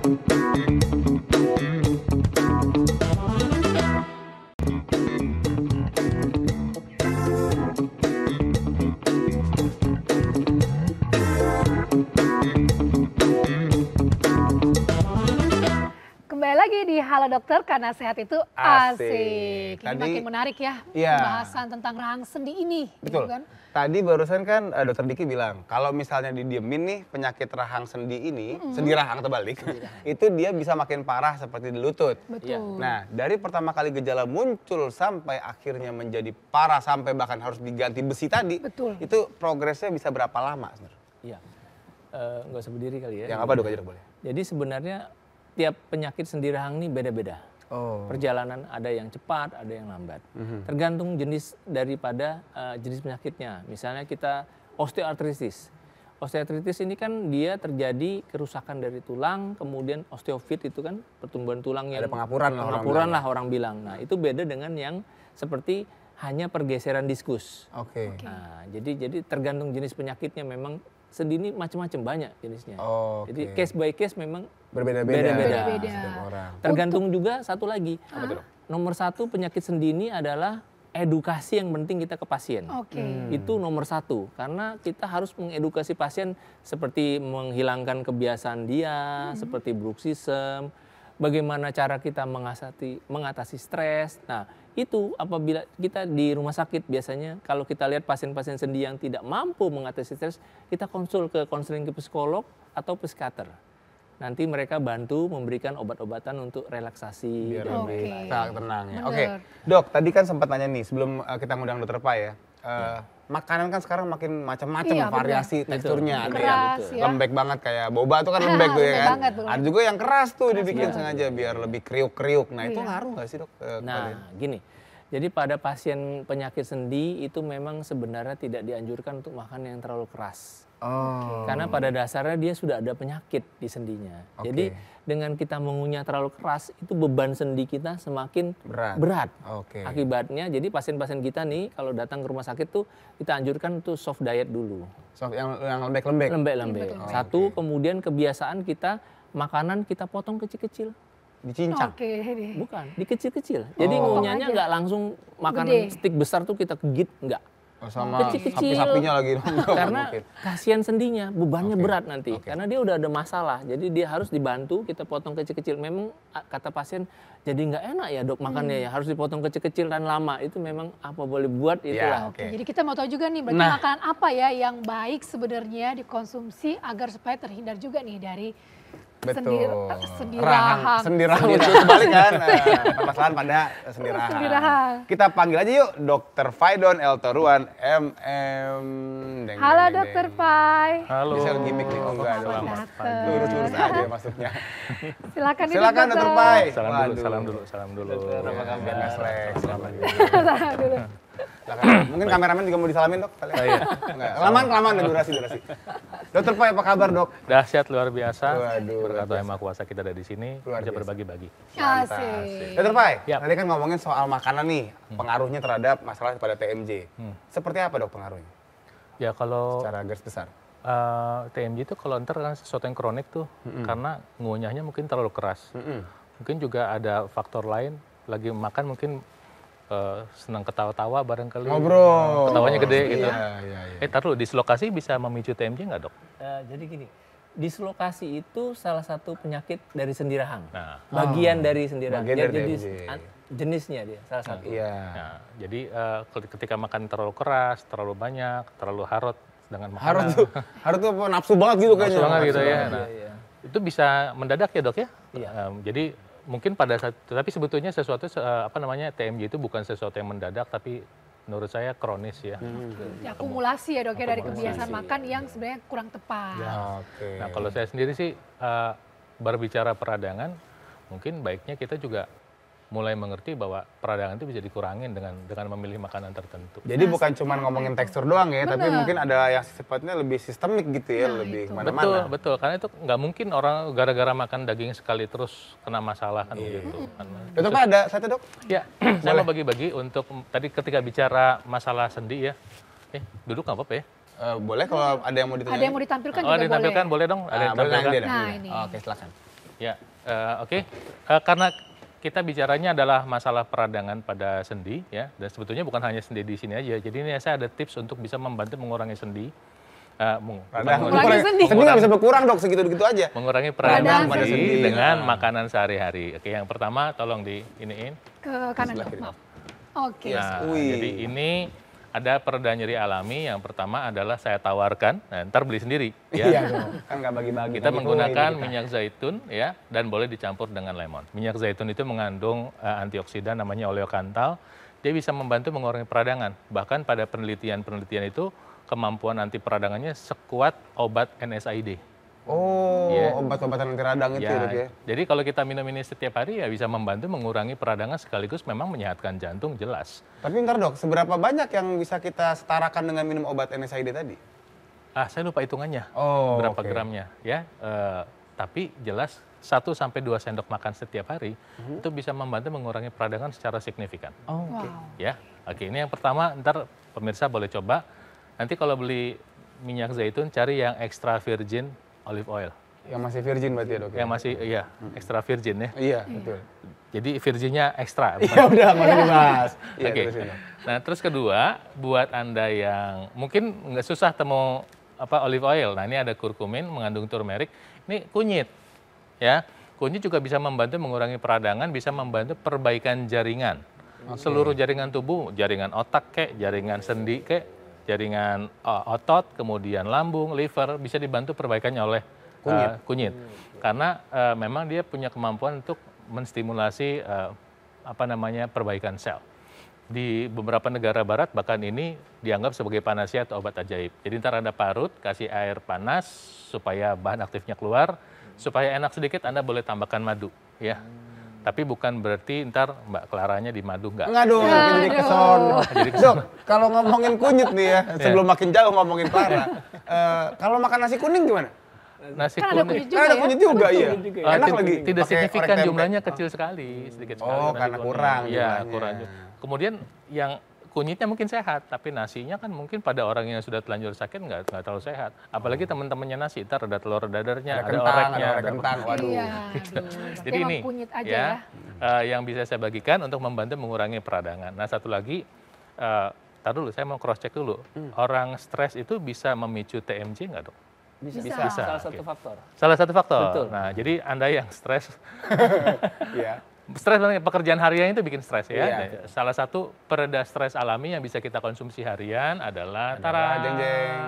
Thank you. lagi di Halo Dokter karena sehat itu asik. asik. Ini makin menarik ya, ya pembahasan tentang rahang sendi ini. Gitu Betul. Gitu kan? Tadi barusan kan uh, Dokter Diki bilang kalau misalnya didiemin nih penyakit rahang sendi ini, mm -hmm. sendi rahang terbalik, sendi rahang. itu dia bisa makin parah seperti di lutut. Betul. Ya. Nah dari pertama kali gejala muncul sampai akhirnya menjadi parah sampai bahkan harus diganti besi tadi, Betul. itu progresnya bisa berapa lama? Iya. Uh, nggak usah berdiri kali ya. Yang apa dok aja boleh. Jadi sebenarnya tiap penyakit sendiri ini beda-beda. Oh. Perjalanan ada yang cepat, ada yang lambat. Mm-hmm. Tergantung jenis daripada uh, jenis penyakitnya. Misalnya kita osteoartritis. Osteoartritis ini kan dia terjadi kerusakan dari tulang, kemudian osteofit itu kan pertumbuhan tulang yang ada pengapuran, pengapuran lah orang, lah orang bilang. Nah, itu beda dengan yang seperti hanya pergeseran diskus. Oke. Okay. Nah, jadi jadi tergantung jenis penyakitnya memang sedini macam-macam banyak jenisnya. Oh, okay. Jadi case by case memang berbeda-beda. Berbeda-beda. Ya, tergantung Untuk... juga satu lagi. Apa Nomor satu penyakit sendini adalah edukasi yang penting kita ke pasien. Okay. Hmm. Itu nomor satu. Karena kita harus mengedukasi pasien seperti menghilangkan kebiasaan dia, hmm. seperti bruxism, bagaimana cara kita mengatasi, mengatasi stres. Nah, itu apabila kita di rumah sakit biasanya kalau kita lihat pasien-pasien sendi yang tidak mampu mengatasi stres, kita konsul ke konseling ke psikolog atau psikater. Nanti mereka bantu memberikan obat-obatan untuk relaksasi Biar dan lebih okay. tenang ya. Oke, okay. dok tadi kan sempat nanya nih sebelum eh, kita ngundang dokter Pak ya. Uh, ya makanan kan sekarang makin macam-macam iya, variasi bener. teksturnya gitu. ada iya, keras, yang ya. lembek banget kayak boba tuh kan ah, lembek tuh ya kan ada juga yang keras tuh keras dibikin banget. sengaja biar lebih kriuk-kriuk nah itu iya. ngaruh nggak sih dok nah kalian? gini jadi pada pasien penyakit sendi itu memang sebenarnya tidak dianjurkan untuk makan yang terlalu keras Oh. Karena pada dasarnya dia sudah ada penyakit di sendinya. Okay. Jadi dengan kita mengunyah terlalu keras itu beban sendi kita semakin berat. berat. Okay. Akibatnya jadi pasien-pasien kita nih kalau datang ke rumah sakit tuh kita anjurkan tuh soft diet dulu. Soft yang yang lembek-lembek. Lembek-lembek. Oh, Satu okay. kemudian kebiasaan kita makanan kita potong kecil-kecil dicincang. Oke. Okay. Bukan, dikecil-kecil. Jadi oh. ngunyahnya nggak langsung makanan Gede. stick besar tuh kita gigit nggak. Oh, sama kecil-kecil. sapi-sapinya lagi karena kasihan sendinya bebannya okay. berat nanti okay. karena dia udah ada masalah jadi dia harus dibantu kita potong kecil-kecil memang kata pasien jadi nggak enak ya dok makannya ya, hmm. ya harus dipotong kecil-kecil dan lama itu memang apa boleh buat ya, itulah yeah, okay. jadi kita mau tahu juga nih berarti nah, makanan apa ya yang baik sebenarnya dikonsumsi agar supaya terhindar juga nih dari Betul. Sendirahang. Sendirahang. Lucu kebalik kan. Permasalahan nah, pada sendirahang. Sendirahang. Kita panggil aja yuk Dokter Faidon El Toruan MM. Deng, Halo Dokter Fai. Halo. Bisa gimmick nih. Oh enggak, ada Lurus-lurus aja maksudnya Silakan Silakan Dokter Fai. Salam dulu, salam dulu, salam dulu. Apa kabar? Salam dulu. Salam dulu. Kan, mungkin kameramen juga mau disalamin dok. Oh, iya. Kelamaan kelamaan dan durasi durasi. Dokter Pak apa kabar dok? Dahsyat luar biasa. Waduh. Berkat doa Maha Kuasa kita dari sini luar bisa berbagi-bagi. Asik. Dokter Pak, yep. Ya. tadi kan ngomongin soal makanan nih, hmm. pengaruhnya terhadap masalah pada TMJ. Hmm. Seperti apa dok pengaruhnya? Ya kalau secara garis besar. Uh, eh, TMJ itu kalau ntar kan sesuatu yang kronik tuh, mm -hmm. karena ngunyahnya mungkin terlalu keras. Mm -hmm. Mungkin juga ada faktor lain lagi makan mungkin Eh, senang ketawa-tawa barangkali. Ngobrol. Ketawanya gede oh, gitu. Iya, iya, iya. Eh taruh dislokasi bisa memicu TMJ nggak dok? Uh, jadi gini, dislokasi itu salah satu penyakit dari sendi Nah. Bagian oh. dari sendi rahang. Bagian dari jenisnya dia salah satu. Iya. Nah, jadi eh, ketika makan terlalu keras, terlalu banyak, terlalu harut, dengan makanan. Harut tuh, harut tuh apa, nafsu banget gitu kayaknya. Nafsu banget gitu ya. nah, iya, iya. Itu bisa mendadak ya dok ya? Iya. jadi mungkin pada saat tapi sebetulnya sesuatu eh, apa namanya TMJ itu bukan sesuatu yang mendadak tapi menurut saya kronis ya. Hmm. ya akumulasi ya dok ya dari kebiasaan makan yang sebenarnya kurang tepat. Ya, okay. Nah kalau saya sendiri sih uh, berbicara peradangan mungkin baiknya kita juga mulai mengerti bahwa peradangan itu bisa dikurangin dengan dengan memilih makanan tertentu. Jadi nah, bukan cuma ngomongin tekstur doang ya, bener. tapi mungkin ada yang sifatnya lebih sistemik gitu ya, nah, lebih mana mana Betul, betul. Karena itu nggak mungkin orang gara-gara makan daging sekali terus kena masalah kan yeah. Iya. gitu. Kan. Pak ada satu dok? Ya, saya mau bagi-bagi untuk tadi ketika bicara masalah sendi ya. Eh, duduk nggak apa-apa ya? Uh, boleh kalau ada yang mau ditampilkan. Ada yang mau ditampilkan oh, juga boleh. ditampilkan boleh dong. Ada nah, yang ah, ditampilkan. Nah, ini. Oh, Oke, silakan. Ya, uh, oke. Okay. Uh, eh, karena kita bicaranya adalah masalah peradangan pada sendi ya dan sebetulnya bukan hanya sendi di sini aja. Jadi ini saya ada tips untuk bisa membantu mengurangi sendi Uh, meng mengurangi, sendi. Sendi nggak bisa berkurang dok, segitu-gitu aja. Mengurangi peradangan pada sendi dengan ya. makanan sehari-hari. Oke, yang pertama tolong di iniin. Ke kanan dok, Oke. Okay. Nah, yes. Jadi ini ada pereda nyeri alami yang pertama adalah saya tawarkan, nah, ntar beli sendiri. Ya. Iya, kan nggak bagi-bagi. Kita menggunakan minyak zaitun ya dan boleh dicampur dengan lemon. Minyak zaitun itu mengandung uh, antioksidan namanya oleokantal. Dia bisa membantu mengurangi peradangan. Bahkan pada penelitian-penelitian itu kemampuan anti peradangannya sekuat obat NSAID. Oh, iya. ya. obat-obatan anti radang itu ya, dok ya. Jadi kalau kita minum ini setiap hari ya bisa membantu mengurangi peradangan sekaligus memang menyehatkan jantung jelas. Tapi ntar dok, seberapa banyak yang bisa kita setarakan dengan minum obat NSAID tadi? Ah, saya lupa hitungannya. Oh, berapa okay. gramnya ya? E, tapi jelas 1 sampai 2 sendok makan setiap hari hmm itu bisa membantu mengurangi peradangan secara signifikan. Oh, oke. Okay. Wow. Ya. Oke, okay, ini yang pertama ntar pemirsa boleh coba. Nanti kalau beli minyak zaitun cari yang extra virgin olive oil. Yang masih virgin berarti ya dok? Ya? Yang masih iya, hmm. extra virgin ya. Iya, betul. Jadi virginnya ekstra. Iya udah, mas. Iya, Oke. Okay. Ya, nah terus kedua, buat anda yang mungkin nggak susah temu apa olive oil. Nah ini ada kurkumin mengandung turmeric. Ini kunyit, ya. Kunyit juga bisa membantu mengurangi peradangan, bisa membantu perbaikan jaringan. Okay. Seluruh jaringan tubuh, jaringan otak kek, jaringan sendi kek, jaringan uh, otot, kemudian lambung, liver bisa dibantu perbaikannya oleh eh, kunyit. Uh, kunyit. Hmm. Gitu. Karena uh, memang dia punya kemampuan untuk menstimulasi uh, apa namanya perbaikan sel. Di beberapa negara barat bahkan ini dianggap sebagai panasia atau obat ajaib. Jadi ntar Anda parut, kasih air panas supaya bahan aktifnya keluar, hmm. supaya enak sedikit Anda boleh tambahkan madu ya. Hmm tapi bukan berarti ntar Mbak Claranya di madu nggak? Nggak dong, ya, jadi keson. Oh, Dok, kalau ngomongin kunyit nih ya, iya. sebelum makin jauh ngomongin Clara, uh, kalau makan nasi kuning gimana? Nasi kan kuning. Kan ada kunyit ya? juga, ada iya. kunyit juga, ya? juga, iya. Uh, Enak lagi. Tidak signifikan jumlahnya kecil sekali, sedikit sekali. Oh, karena kurang. Iya, kurang. Kemudian yang kunyitnya mungkin sehat, tapi nasinya kan mungkin pada orang yang sudah telanjur sakit nggak nggak terlalu sehat. Apalagi hmm. teman-temannya nasi, ntar ada telur dadarnya, ada, ada oreknya, ada, ada kentang. Waduh. Iya, gitu. Jadi ini ya, ya. Uh, yang bisa saya bagikan untuk membantu mengurangi peradangan. Nah satu lagi. Uh, eh, Taruh dulu, saya mau cross check dulu. Hmm. Orang stres itu bisa memicu TMJ nggak dok? Bisa. bisa. bisa. Salah satu faktor. Salah satu faktor. Betul. Nah, jadi Anda yang stres. ya. Stres banget, pekerjaan harian itu bikin stres ya. Iya. Salah satu pereda stres alami yang bisa kita konsumsi harian adalah tara jeng jeng.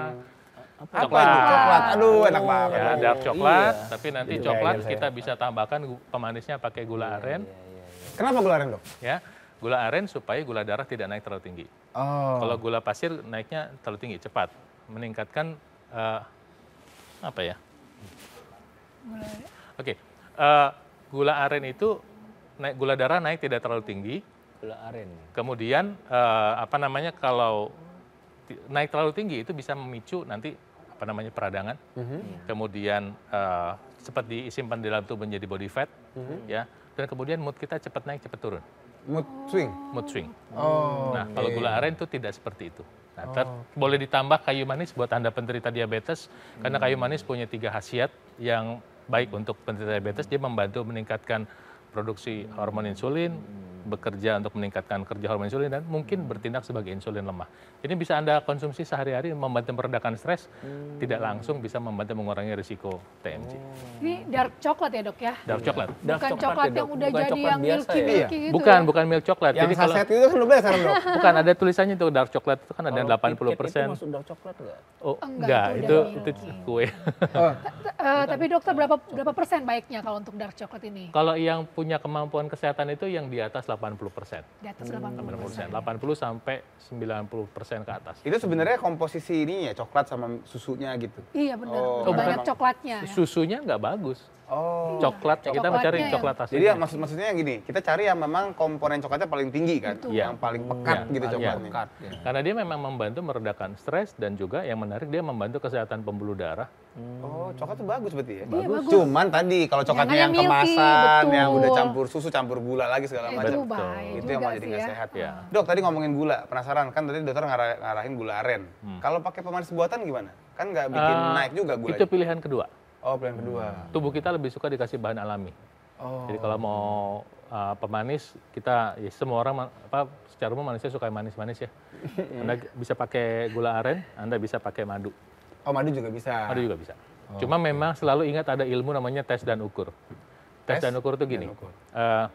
Apa coklat. itu coklat? Aduh, enak iya, banget. Ya, dark coklat, iya. tapi nanti iya, iya coklat iya, kita iya. bisa tambahkan pemanisnya pakai gula aren. Iya, iya, iya. Kenapa gula aren, Dok? Ya, gula aren supaya gula darah tidak naik terlalu tinggi. Oh. Kalau gula pasir naiknya terlalu tinggi, cepat. Meningkatkan uh, apa ya? Oke, okay. uh, eh, gula aren itu naik gula darah naik tidak terlalu tinggi. Gula aren. Ya. Kemudian uh, apa namanya kalau naik terlalu tinggi itu bisa memicu nanti apa namanya peradangan. Mm -hmm. Kemudian uh, cepat disimpan di dalam tubuh menjadi body fat, mm -hmm. ya. Dan kemudian mood kita cepat naik cepat turun. Mood swing. Mood swing. Oh. Nah okay. kalau iya. gula aren itu tidak seperti itu. Nah, ter, oh. boleh ditambah kayu manis buat anda penderita diabetes hmm. karena kayu manis punya tiga khasiat yang baik untuk penderita diabetes. Dia membantu meningkatkan produksi hormon insulin bekerja untuk meningkatkan kerja hormon insulin dan mungkin hmm. bertindak sebagai insulin lemah. Ini bisa Anda konsumsi sehari-hari membantu meredakan stres, hmm. tidak langsung bisa membantu mengurangi risiko TMJ. Oh. Ini dark coklat ya, Dok ya? Dark coklat. Bukan dark coklat, coklat ya, yang udah bukan jadi yang milky-milky ya? gitu. Bukan, ya? bukan milk coklat. Yang jadi kalau itu kan lebih sekarang, Dok. Bukan, ada tulisannya itu dark coklat itu kan ada kalau 80%. Itu masuk dark coklat enggak? Oh, enggak, itu itu, itu kue. Oh. Eh, tapi dokter berapa berapa persen baiknya kalau untuk dark coklat ini? Kalau yang punya kemampuan kesehatan itu yang di atas 80 persen. Di atas 80 persen. 80 sampai 90 persen ke atas. Itu sebenarnya komposisi ini ya, coklat sama susunya gitu? Iya benar, oh, banyak coklatnya. Susunya nggak bagus. Oh. Coklat, ya. coklat. kita mencari yang... coklat asli. Jadi ya, maksud maksudnya gini, kita cari yang memang komponen coklatnya paling tinggi kan, Betul. yang paling pekat ya, gitu coklatnya. ya. Karena dia memang membantu meredakan stres dan juga yang menarik dia membantu kesehatan pembuluh darah. Hmm. Oh, coklat tuh bagus berarti ya. Iya, bagus. bagus. Cuman tadi kalau coklatnya yang, yang kemasan, betul. yang udah campur susu, campur gula lagi segala macam. Itu, Itu yang malah jadi nggak ya. sehat. Ya. Dok, tadi ngomongin gula, penasaran kan tadi dokter ngarah, ngarahin gula aren. Hmm. Kalau pakai pemanis buatan gimana? Kan nggak bikin uh, naik juga gula. Itu pilihan kedua. Oh, pilihan kedua. Hmm. Tubuh kita lebih suka dikasih bahan alami. Oh. Jadi kalau mau uh, pemanis, kita ya semua orang apa secara umum manusia suka manis-manis ya. Anda bisa pakai gula aren, Anda bisa pakai madu. Oh, madu juga bisa. Madu juga bisa. Oh. Cuma memang selalu ingat ada ilmu namanya tes dan ukur. Tes, tes dan ukur itu gini. Ukur. Uh,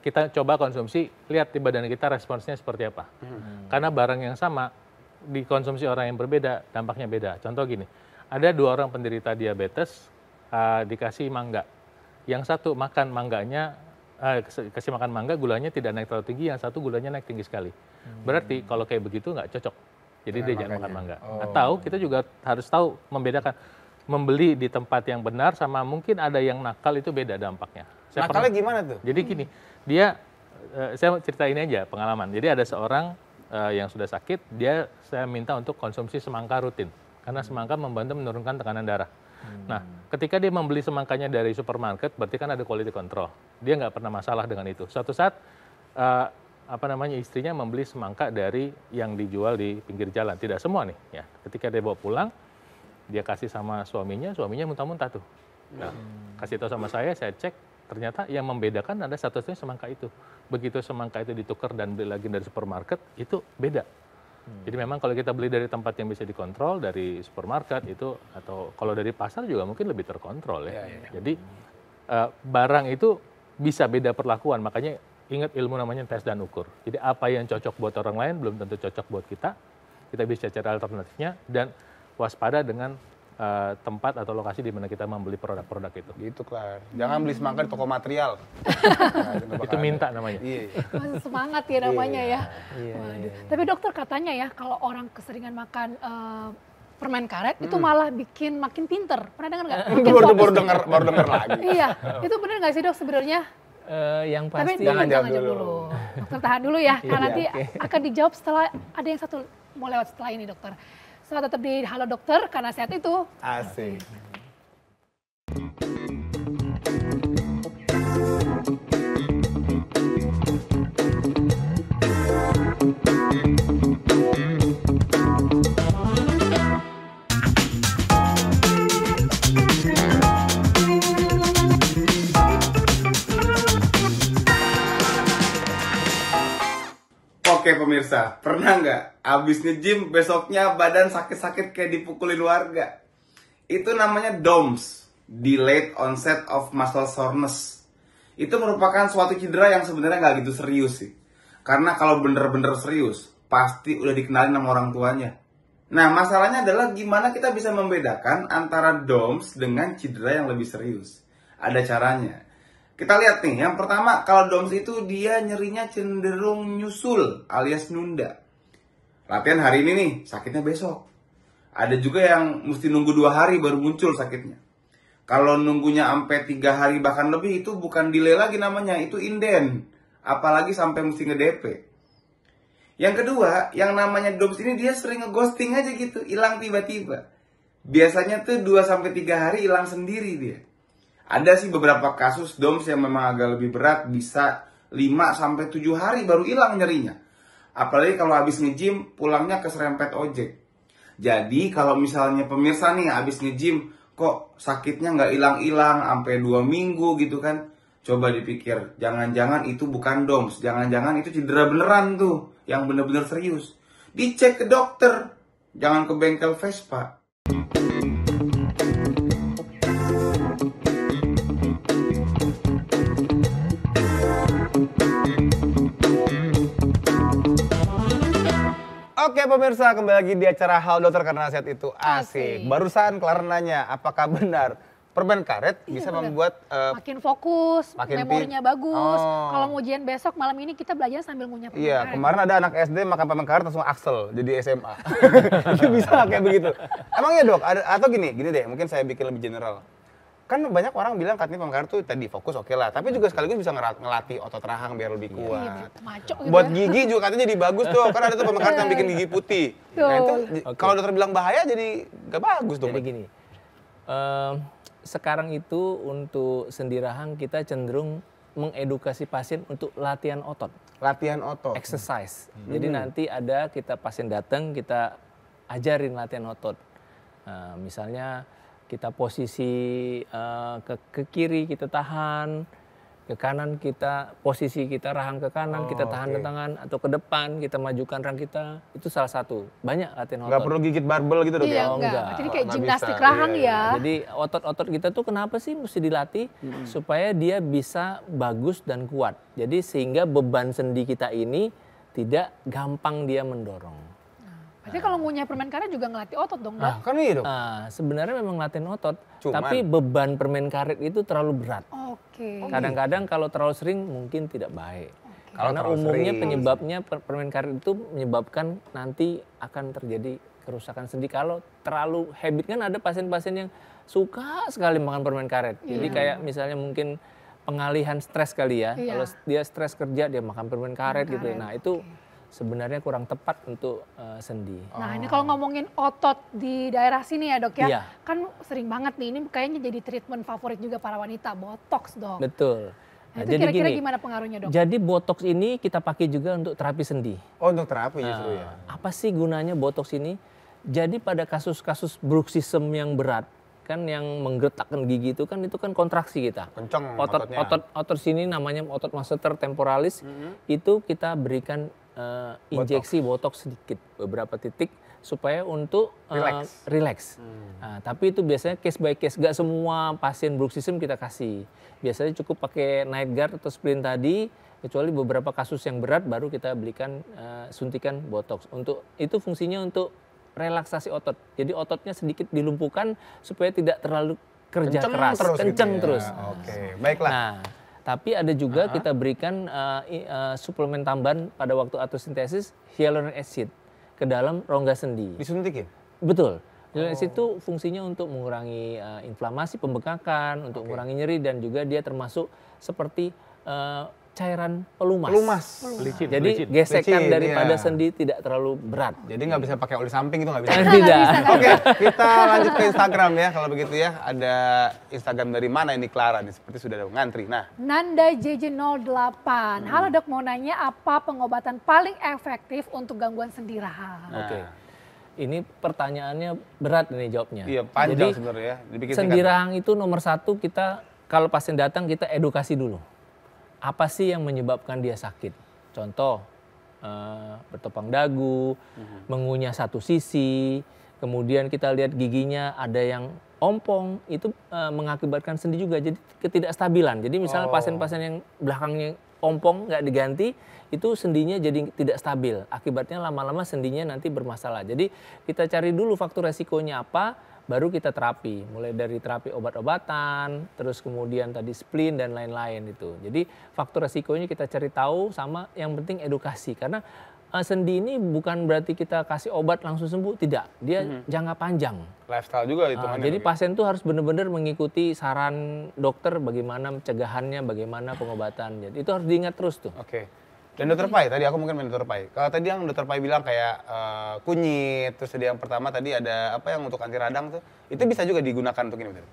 kita coba konsumsi, lihat di badan kita responsnya seperti apa. Hmm. Karena barang yang sama dikonsumsi orang yang berbeda, dampaknya beda. Contoh gini, ada dua orang penderita diabetes uh, dikasih mangga. Yang satu makan mangganya, uh, kasih makan mangga, gulanya tidak naik terlalu tinggi, yang satu gulanya naik tinggi sekali. Hmm. Berarti kalau kayak begitu nggak cocok. Jadi nah, dia jangan makan mangga. Oh. Atau kita juga harus tahu membedakan membeli di tempat yang benar sama mungkin ada yang nakal itu beda dampaknya. Saya Nakalnya pernah, gimana tuh? Jadi gini, dia eh, saya cerita ini aja pengalaman. Jadi ada seorang yang sudah sakit, dia saya minta untuk konsumsi semangka rutin karena hmm. semangka membantu menurunkan tekanan darah. Hmm. Nah, ketika dia membeli semangkanya dari supermarket, berarti kan ada quality control. Dia nggak pernah masalah dengan itu. Suatu saat uh, apa namanya istrinya membeli semangka dari yang dijual di pinggir jalan. Tidak semua nih, ya. Ketika dia bawa pulang, dia kasih sama suaminya, suaminya muntah-muntah tuh. Nah, hmm. kasih tahu sama saya, saya cek, ternyata yang membedakan ada satu-satunya semangka itu. Begitu semangka itu ditukar dan beli lagi dari supermarket, itu beda Hmm. Jadi memang kalau kita beli dari tempat yang bisa dikontrol dari supermarket itu atau kalau dari pasar juga mungkin lebih terkontrol ya. ya, ya. Jadi uh, barang itu bisa beda perlakuan makanya ingat ilmu namanya tes dan ukur. Jadi apa yang cocok buat orang lain belum tentu cocok buat kita. Kita bisa cari alternatifnya dan waspada dengan Eh, tempat atau lokasi di mana kita membeli produk-produk itu. Gitu lah. Jangan beli semangka di toko material. nah, itu minta namanya. Iya. iya. semangat ya namanya iya, ya. Iya, iya. Waduh. Iya. Tapi dokter katanya ya kalau orang keseringan makan uh, permen karet hmm. itu malah bikin makin pinter. Pernah dengar nggak? Eh, baru, baru dengar baru dengar lagi. iya. Itu benar nggak sih dok sebenarnya? Uh, yang pasti. Tapi jangan, jangan, dulu. dulu. Dokter tahan dulu ya, iya, karena nanti okay. akan dijawab setelah ada yang satu mau lewat setelah ini dokter. Selamat tetap di Halo Dokter karena sehat itu. Asik. pemirsa, pernah nggak abis nge-gym besoknya badan sakit-sakit kayak dipukulin warga? Itu namanya DOMS, Delayed Onset of Muscle Soreness. Itu merupakan suatu cedera yang sebenarnya nggak gitu serius sih. Karena kalau bener-bener serius, pasti udah dikenalin sama orang tuanya. Nah, masalahnya adalah gimana kita bisa membedakan antara DOMS dengan cedera yang lebih serius. Ada caranya. Kita lihat nih, yang pertama kalau DOMS itu dia nyerinya cenderung nyusul alias nunda. Latihan hari ini nih, sakitnya besok. Ada juga yang mesti nunggu dua hari baru muncul sakitnya. Kalau nunggunya sampai tiga hari bahkan lebih itu bukan delay lagi namanya, itu inden. Apalagi sampai mesti ngedep. Yang kedua, yang namanya DOMS ini dia sering ngeghosting aja gitu, hilang tiba-tiba. Biasanya tuh dua sampai tiga hari hilang sendiri dia. Ada sih beberapa kasus DOMS yang memang agak lebih berat bisa 5 sampai 7 hari baru hilang nyerinya. Apalagi kalau habis nge-gym pulangnya keserempet ojek. Jadi kalau misalnya pemirsa nih habis nge-gym kok sakitnya nggak hilang-hilang sampai 2 minggu gitu kan. Coba dipikir, jangan-jangan itu bukan DOMS, jangan-jangan itu cedera beneran tuh yang bener-bener serius. Dicek ke dokter, jangan ke bengkel Vespa. Oke pemirsa, kembali lagi di acara Hal Dokter karena sehat itu asik. asik. Barusan Clara nanya, apakah benar permen karet iya, bisa bener. membuat uh, makin fokus, makin memorinya bagus. Oh. Kalau mau ujian besok malam ini kita belajar sambil ngunyah permen iya, karet. Iya, kemarin ada anak SD makan permen karet langsung aksel jadi SMA. itu bisa kayak begitu. Emang ya dok, atau gini, gini deh, mungkin saya bikin lebih general kan banyak orang bilang katanya pemekaran tuh tadi fokus oke okay lah tapi juga sekaligus bisa ngelatih otot rahang biar lebih iya, kuat iya, maco gitu buat ya. gigi juga katanya jadi bagus tuh karena ada tuh pemekaran yang bikin gigi putih nah itu okay. kalau dokter bilang bahaya jadi gak bagus dong jadi gini um, sekarang itu untuk sendi rahang kita cenderung mengedukasi pasien untuk latihan otot latihan otot exercise hmm. jadi nanti ada kita pasien datang kita ajarin latihan otot uh, misalnya kita posisi uh, ke, ke kiri kita tahan, ke kanan kita posisi kita rahang ke kanan oh, kita tahan okay. tangan atau ke depan kita majukan rahang kita itu salah satu banyak latihan otot. Gak perlu gigit barbel gitu dong. Iya, oh, ya? enggak. enggak. Jadi kayak oh, gimnastik bisa. rahang iya, iya ya. Iya. Jadi otot-otot kita tuh kenapa sih mesti dilatih hmm. supaya dia bisa bagus dan kuat. Jadi sehingga beban sendi kita ini tidak gampang dia mendorong. Berarti kalau ngunyah permen karet juga ngelatih otot dong, Nah, kan iya gitu? dong. Ah, sebenarnya memang ngelatih otot, Cuman. tapi beban permen karet itu terlalu berat. Oke. Okay. Oh, Kadang-kadang kalau terlalu sering mungkin tidak baik. Okay. Karena umumnya sering. penyebabnya permen karet itu menyebabkan nanti akan terjadi kerusakan sendi kalau terlalu habit kan ada pasien-pasien yang suka sekali makan permen karet. Yeah. Jadi kayak misalnya mungkin pengalihan stres kali ya. Yeah. Kalau dia stres kerja dia makan permen karet, permen gitu. karet gitu. Nah, itu okay sebenarnya kurang tepat untuk uh, sendi. Nah, oh. ini kalau ngomongin otot di daerah sini ya, Dok ya. Iya. Kan sering banget nih ini kayaknya jadi treatment favorit juga para wanita, botox, Dok. Betul. Nah, nah itu kira-kira gimana pengaruhnya, Dok? Jadi botox ini kita pakai juga untuk terapi sendi. Oh, untuk terapi nah, justru ya. Nah, apa sih gunanya botox ini? Jadi pada kasus-kasus bruxism yang berat kan yang menggetakkan gigi itu kan itu kan kontraksi kita. Kencang otot ototnya. otot otot sini namanya otot masseter temporalis mm -hmm. itu kita berikan uh, injeksi botox. botox sedikit beberapa titik supaya untuk uh, relax. relax. Hmm. Nah, tapi itu biasanya case by case, gak semua pasien bruxism kita kasih. Biasanya cukup pakai night guard atau sprint tadi, kecuali beberapa kasus yang berat baru kita belikan uh, suntikan botox. Untuk itu fungsinya untuk relaksasi otot. Jadi ototnya sedikit dilumpuhkan supaya tidak terlalu kerja kenceng keras, terus gitu kenceng gitu ya. terus. Oke, okay. baiklah. Nah, tapi ada juga uh kita berikan uh, uh, suplemen tambahan pada waktu atosintesis hyaluronic acid ke dalam rongga sendi. Disuntikin? Ya? Betul. Hyaluronic oh. acid itu fungsinya untuk mengurangi uh, inflamasi pembekakan, untuk okay. mengurangi nyeri dan juga dia termasuk seperti cairan pelumas. Pelumas. Licin. Jadi licin. gesekan licin, daripada iya. sendi tidak terlalu berat. Jadi nggak bisa pakai oli samping itu nggak bisa. tidak. Oke, kita lanjut ke Instagram ya kalau begitu ya. Ada Instagram dari mana ini Clara nih? Seperti sudah ada ngantri. Nah, Nanda JJ08. Hmm. Halo dok, mau nanya apa pengobatan paling efektif untuk gangguan sendi rahang? Nah. Oke. Okay. Ini pertanyaannya berat nih jawabnya. Iya panjang sebenarnya. Ya. Sendi rahang itu nomor satu kita kalau pasien datang kita edukasi dulu apa sih yang menyebabkan dia sakit? Contoh uh, bertopang dagu, -huh. Mhm. mengunyah satu sisi, kemudian kita lihat giginya ada yang ompong itu uh, mengakibatkan sendi juga jadi ketidakstabilan. Jadi misalnya oh. pasien-pasien oh. yang belakangnya ompong nggak diganti itu sendinya jadi tidak stabil. Akibatnya lama-lama sendinya nanti bermasalah. Jadi kita cari dulu faktor resikonya apa baru kita terapi mulai dari terapi obat-obatan terus kemudian tadi spleen dan lain-lain itu jadi faktor resikonya kita cari tahu sama yang penting edukasi karena uh, sendi ini bukan berarti kita kasih obat langsung sembuh tidak dia hmm jangka panjang lifestyle juga ah, itu uh, jadi kan ya? pasien tuh harus benar-benar mengikuti saran dokter bagaimana pencegahannya bagaimana pengobatan jadi itu harus diingat terus tuh oke okay. Dan Dr. Pai, tadi aku mungkin main Dr. Pai. Kalau tadi yang Dr. Pai bilang kayak uh, kunyit, terus tadi yang pertama tadi ada apa yang untuk anti radang tuh, itu bisa juga digunakan untuk ini betul?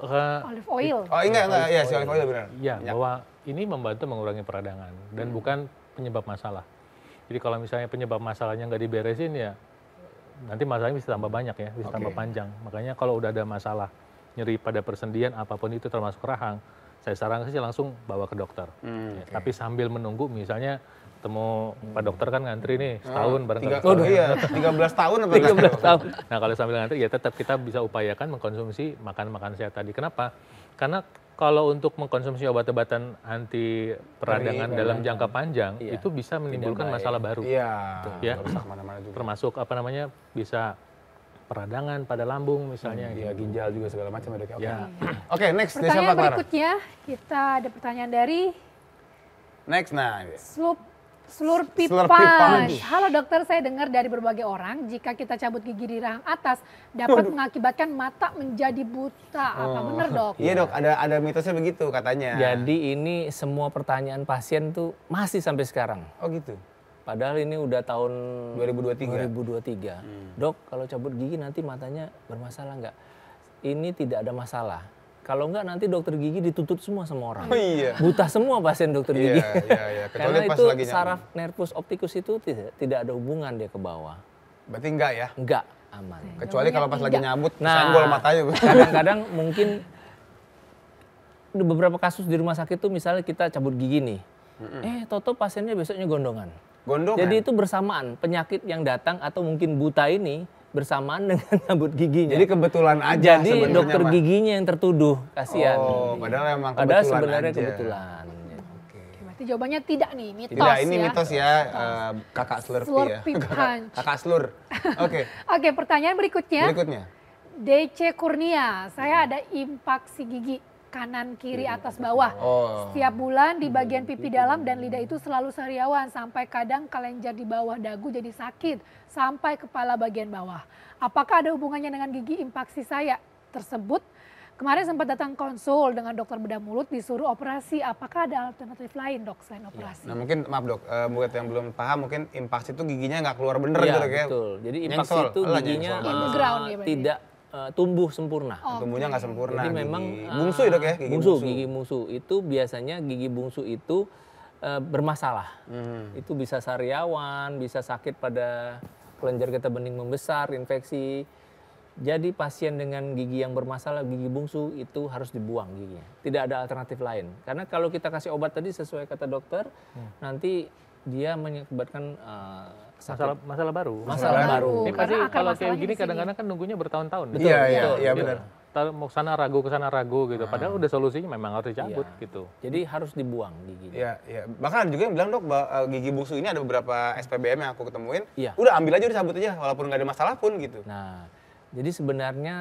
Uh, olive oil. Oh enggak, enggak, ya si olive oil benar. Iya, iya, bahwa ini membantu mengurangi peradangan dan hmm. bukan penyebab masalah. Jadi kalau misalnya penyebab masalahnya nggak diberesin ya nanti masalahnya bisa tambah banyak ya, bisa okay. tambah panjang. Makanya kalau udah ada masalah nyeri pada persendian apapun itu termasuk rahang, saya sarankan sih langsung bawa ke dokter. Hmm, ya, okay. Tapi sambil menunggu misalnya ketemu Pak Dokter kan ngantri nih ah, setahun bareng tiga, oh, iya, 13 tahun apa 13 tahun. Nah, kalau sambil ngantri ya tetap kita bisa upayakan mengkonsumsi makan-makan sehat tadi. Kenapa? Karena kalau untuk mengkonsumsi obat-obatan anti peradangan dalam ya. jangka panjang iya. itu bisa menimbulkan masalah baru. Iya. Ya. Termasuk apa namanya? bisa peradangan pada lambung misalnya. Hmm, gitu. Ya, ginjal juga segala macam ada. Ya, ya. Oke, okay. ya. okay, next. Pertanyaan berikutnya kita ada pertanyaan dari Next, nah. Slup Slurpee, Halo dokter, saya dengar dari berbagai orang, jika kita cabut gigi di rahang atas dapat mengakibatkan mata menjadi buta. Apa oh. benar dok? Iya dok, ada ada mitosnya begitu katanya. Jadi ini semua pertanyaan pasien tuh masih sampai sekarang. Oh gitu. Padahal ini udah tahun 2023. 2023. Hmm. Dok, kalau cabut gigi nanti matanya bermasalah nggak? Ini tidak ada masalah. Kalau nggak nanti dokter gigi ditutup semua sama orang. Oh, iya. Buta semua pasien dokter iya, gigi. Iya, iya, iya. Kecuali Karena pas itu lagi saraf nervus optikus itu tidak, tidak ada hubungan dia ke bawah. Berarti enggak ya? Enggak, aman. Kecuali kalau pas enggak. lagi nyabut, nah, sanggol matanya. Kadang-kadang mungkin beberapa kasus di rumah sakit tuh misalnya kita cabut gigi nih. Mm -mm. Eh, toto pasiennya besoknya gondongan. Gondongan. Jadi itu bersamaan penyakit yang datang atau mungkin buta ini bersamaan dengan rambut giginya. Jadi kebetulan aja. Jadi dokter giginya yang tertuduh, kasihan. Oh, padahal memang kebetulan Padahal sebenarnya aja. kebetulan. Berarti jawabannya tidak nih, mitos tidak, ya. ini mitos ya, uh, kakak slurpee, ya. slurpee ya. Punch. kakak slur. Oke. Okay. Oke, okay, pertanyaan berikutnya. Berikutnya. DC Kurnia, saya ada impaksi gigi kanan kiri hmm. atas bawah. Oh. Setiap bulan di hmm. bagian pipi dalam dan lidah itu selalu sariawan sampai kadang kelenjar di bawah dagu jadi sakit sampai kepala bagian bawah. Apakah ada hubungannya dengan gigi impaksi saya tersebut? Kemarin sempat datang konsul dengan dokter bedah mulut disuruh operasi. Apakah ada alternatif lain dok selain iya. operasi? Ya. Nah mungkin maaf dok, uh, buat yang belum paham mungkin impaksi itu giginya nggak keluar bener ya, gitu ya. Betul. Jadi impaksi itu giginya uh, tidak Eh, tumbuh sempurna. Oh, Tumbuhnya nggak sempurna. Jadi memang uh, bungsu itu ya. ya? Eh, gigi bungsu, bungsu, gigi bungsu itu biasanya gigi bungsu itu uh, bermasalah. Hmm. Itu bisa sariawan, bisa sakit pada kelenjar getah bening membesar, infeksi. Jadi pasien dengan gigi yang bermasalah gigi bungsu itu harus dibuang giginya. Tidak ada alternatif lain. Karena kalau kita kasih obat tadi sesuai kata dokter, hmm. nanti dia menyebabkan uh, masalah masalah baru. Eh, masalah, baru. Ini pasti kalau kayak gini kadang-kadang kan nunggunya bertahun-tahun. iya, iya, iya benar. Mau sana ragu ke sana ragu gitu. Ah. Padahal udah solusinya memang harus dicabut ya. gitu. Jadi harus dibuang gigi Iya, iya. Bahkan juga yang bilang, "Dok, eh, gigi bungsu ini ada beberapa SPBM yang aku ketemuin, iya. udah ambil aja udah cabut aja walaupun nggak ada masalah pun gitu." Nah, jadi sebenarnya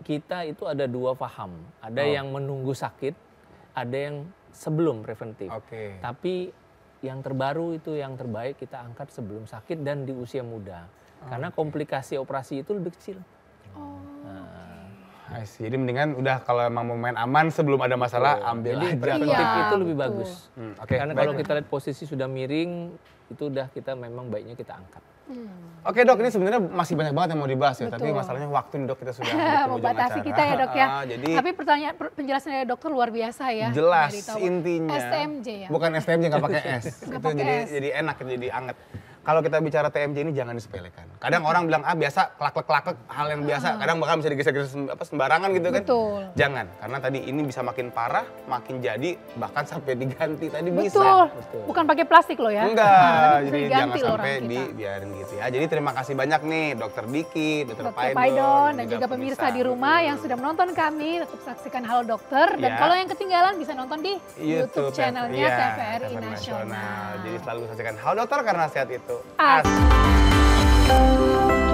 kita itu ada dua paham. Ada oh. yang menunggu sakit, ada yang sebelum preventif. Okay. Tapi yang terbaru itu yang terbaik kita angkat sebelum sakit dan di usia muda. Oh, Karena okay. komplikasi operasi itu lebih kecil. Oh. Nah, Jadi mendingan udah kalau emang mau main aman sebelum ada masalah oh. ambil Jadi aja. Jadi iya, itu lebih bagus. Hmm, okay, Karena kalau kita lihat posisi sudah miring itu udah kita memang baiknya kita angkat. Hmm. Oke dok, ini sebenarnya masih banyak banget yang mau dibahas ya, Betul. tapi masalahnya waktu nih dok kita sudah membatasi kita ya dok ya. Ah, jadi, tapi pertanyaan penjelasan dari dokter luar biasa ya. Jelas intinya. STMJ ya. Bukan STMJ nggak pakai S. itu pakai jadi S. jadi enak jadi anget kalau kita bicara TMJ ini jangan disepelekan. Kadang orang bilang ah biasa klaklek klaklek hal yang biasa. Ah. Kadang bahkan bisa digeser-geser apa sembarangan gitu kan. Betul. Jangan karena tadi ini bisa makin parah, makin jadi bahkan sampai diganti tadi Betul. bisa. Betul. Bukan pakai plastik loh ya. Enggak. jadi jangan sampai biarin gitu ya. Jadi terima kasih banyak nih Dokter Diki, Dokter Paidon, Paidon dan juga, pemirsa, di rumah yang sudah menonton kami tetap saksikan Halo Dokter dan iya. kalau yang ketinggalan bisa nonton di YouTube, channelnya CVR iya, TVRI Nasional. Jadi selalu saksikan Halo Dokter karena sehat itu Assunto. Ah. Ah.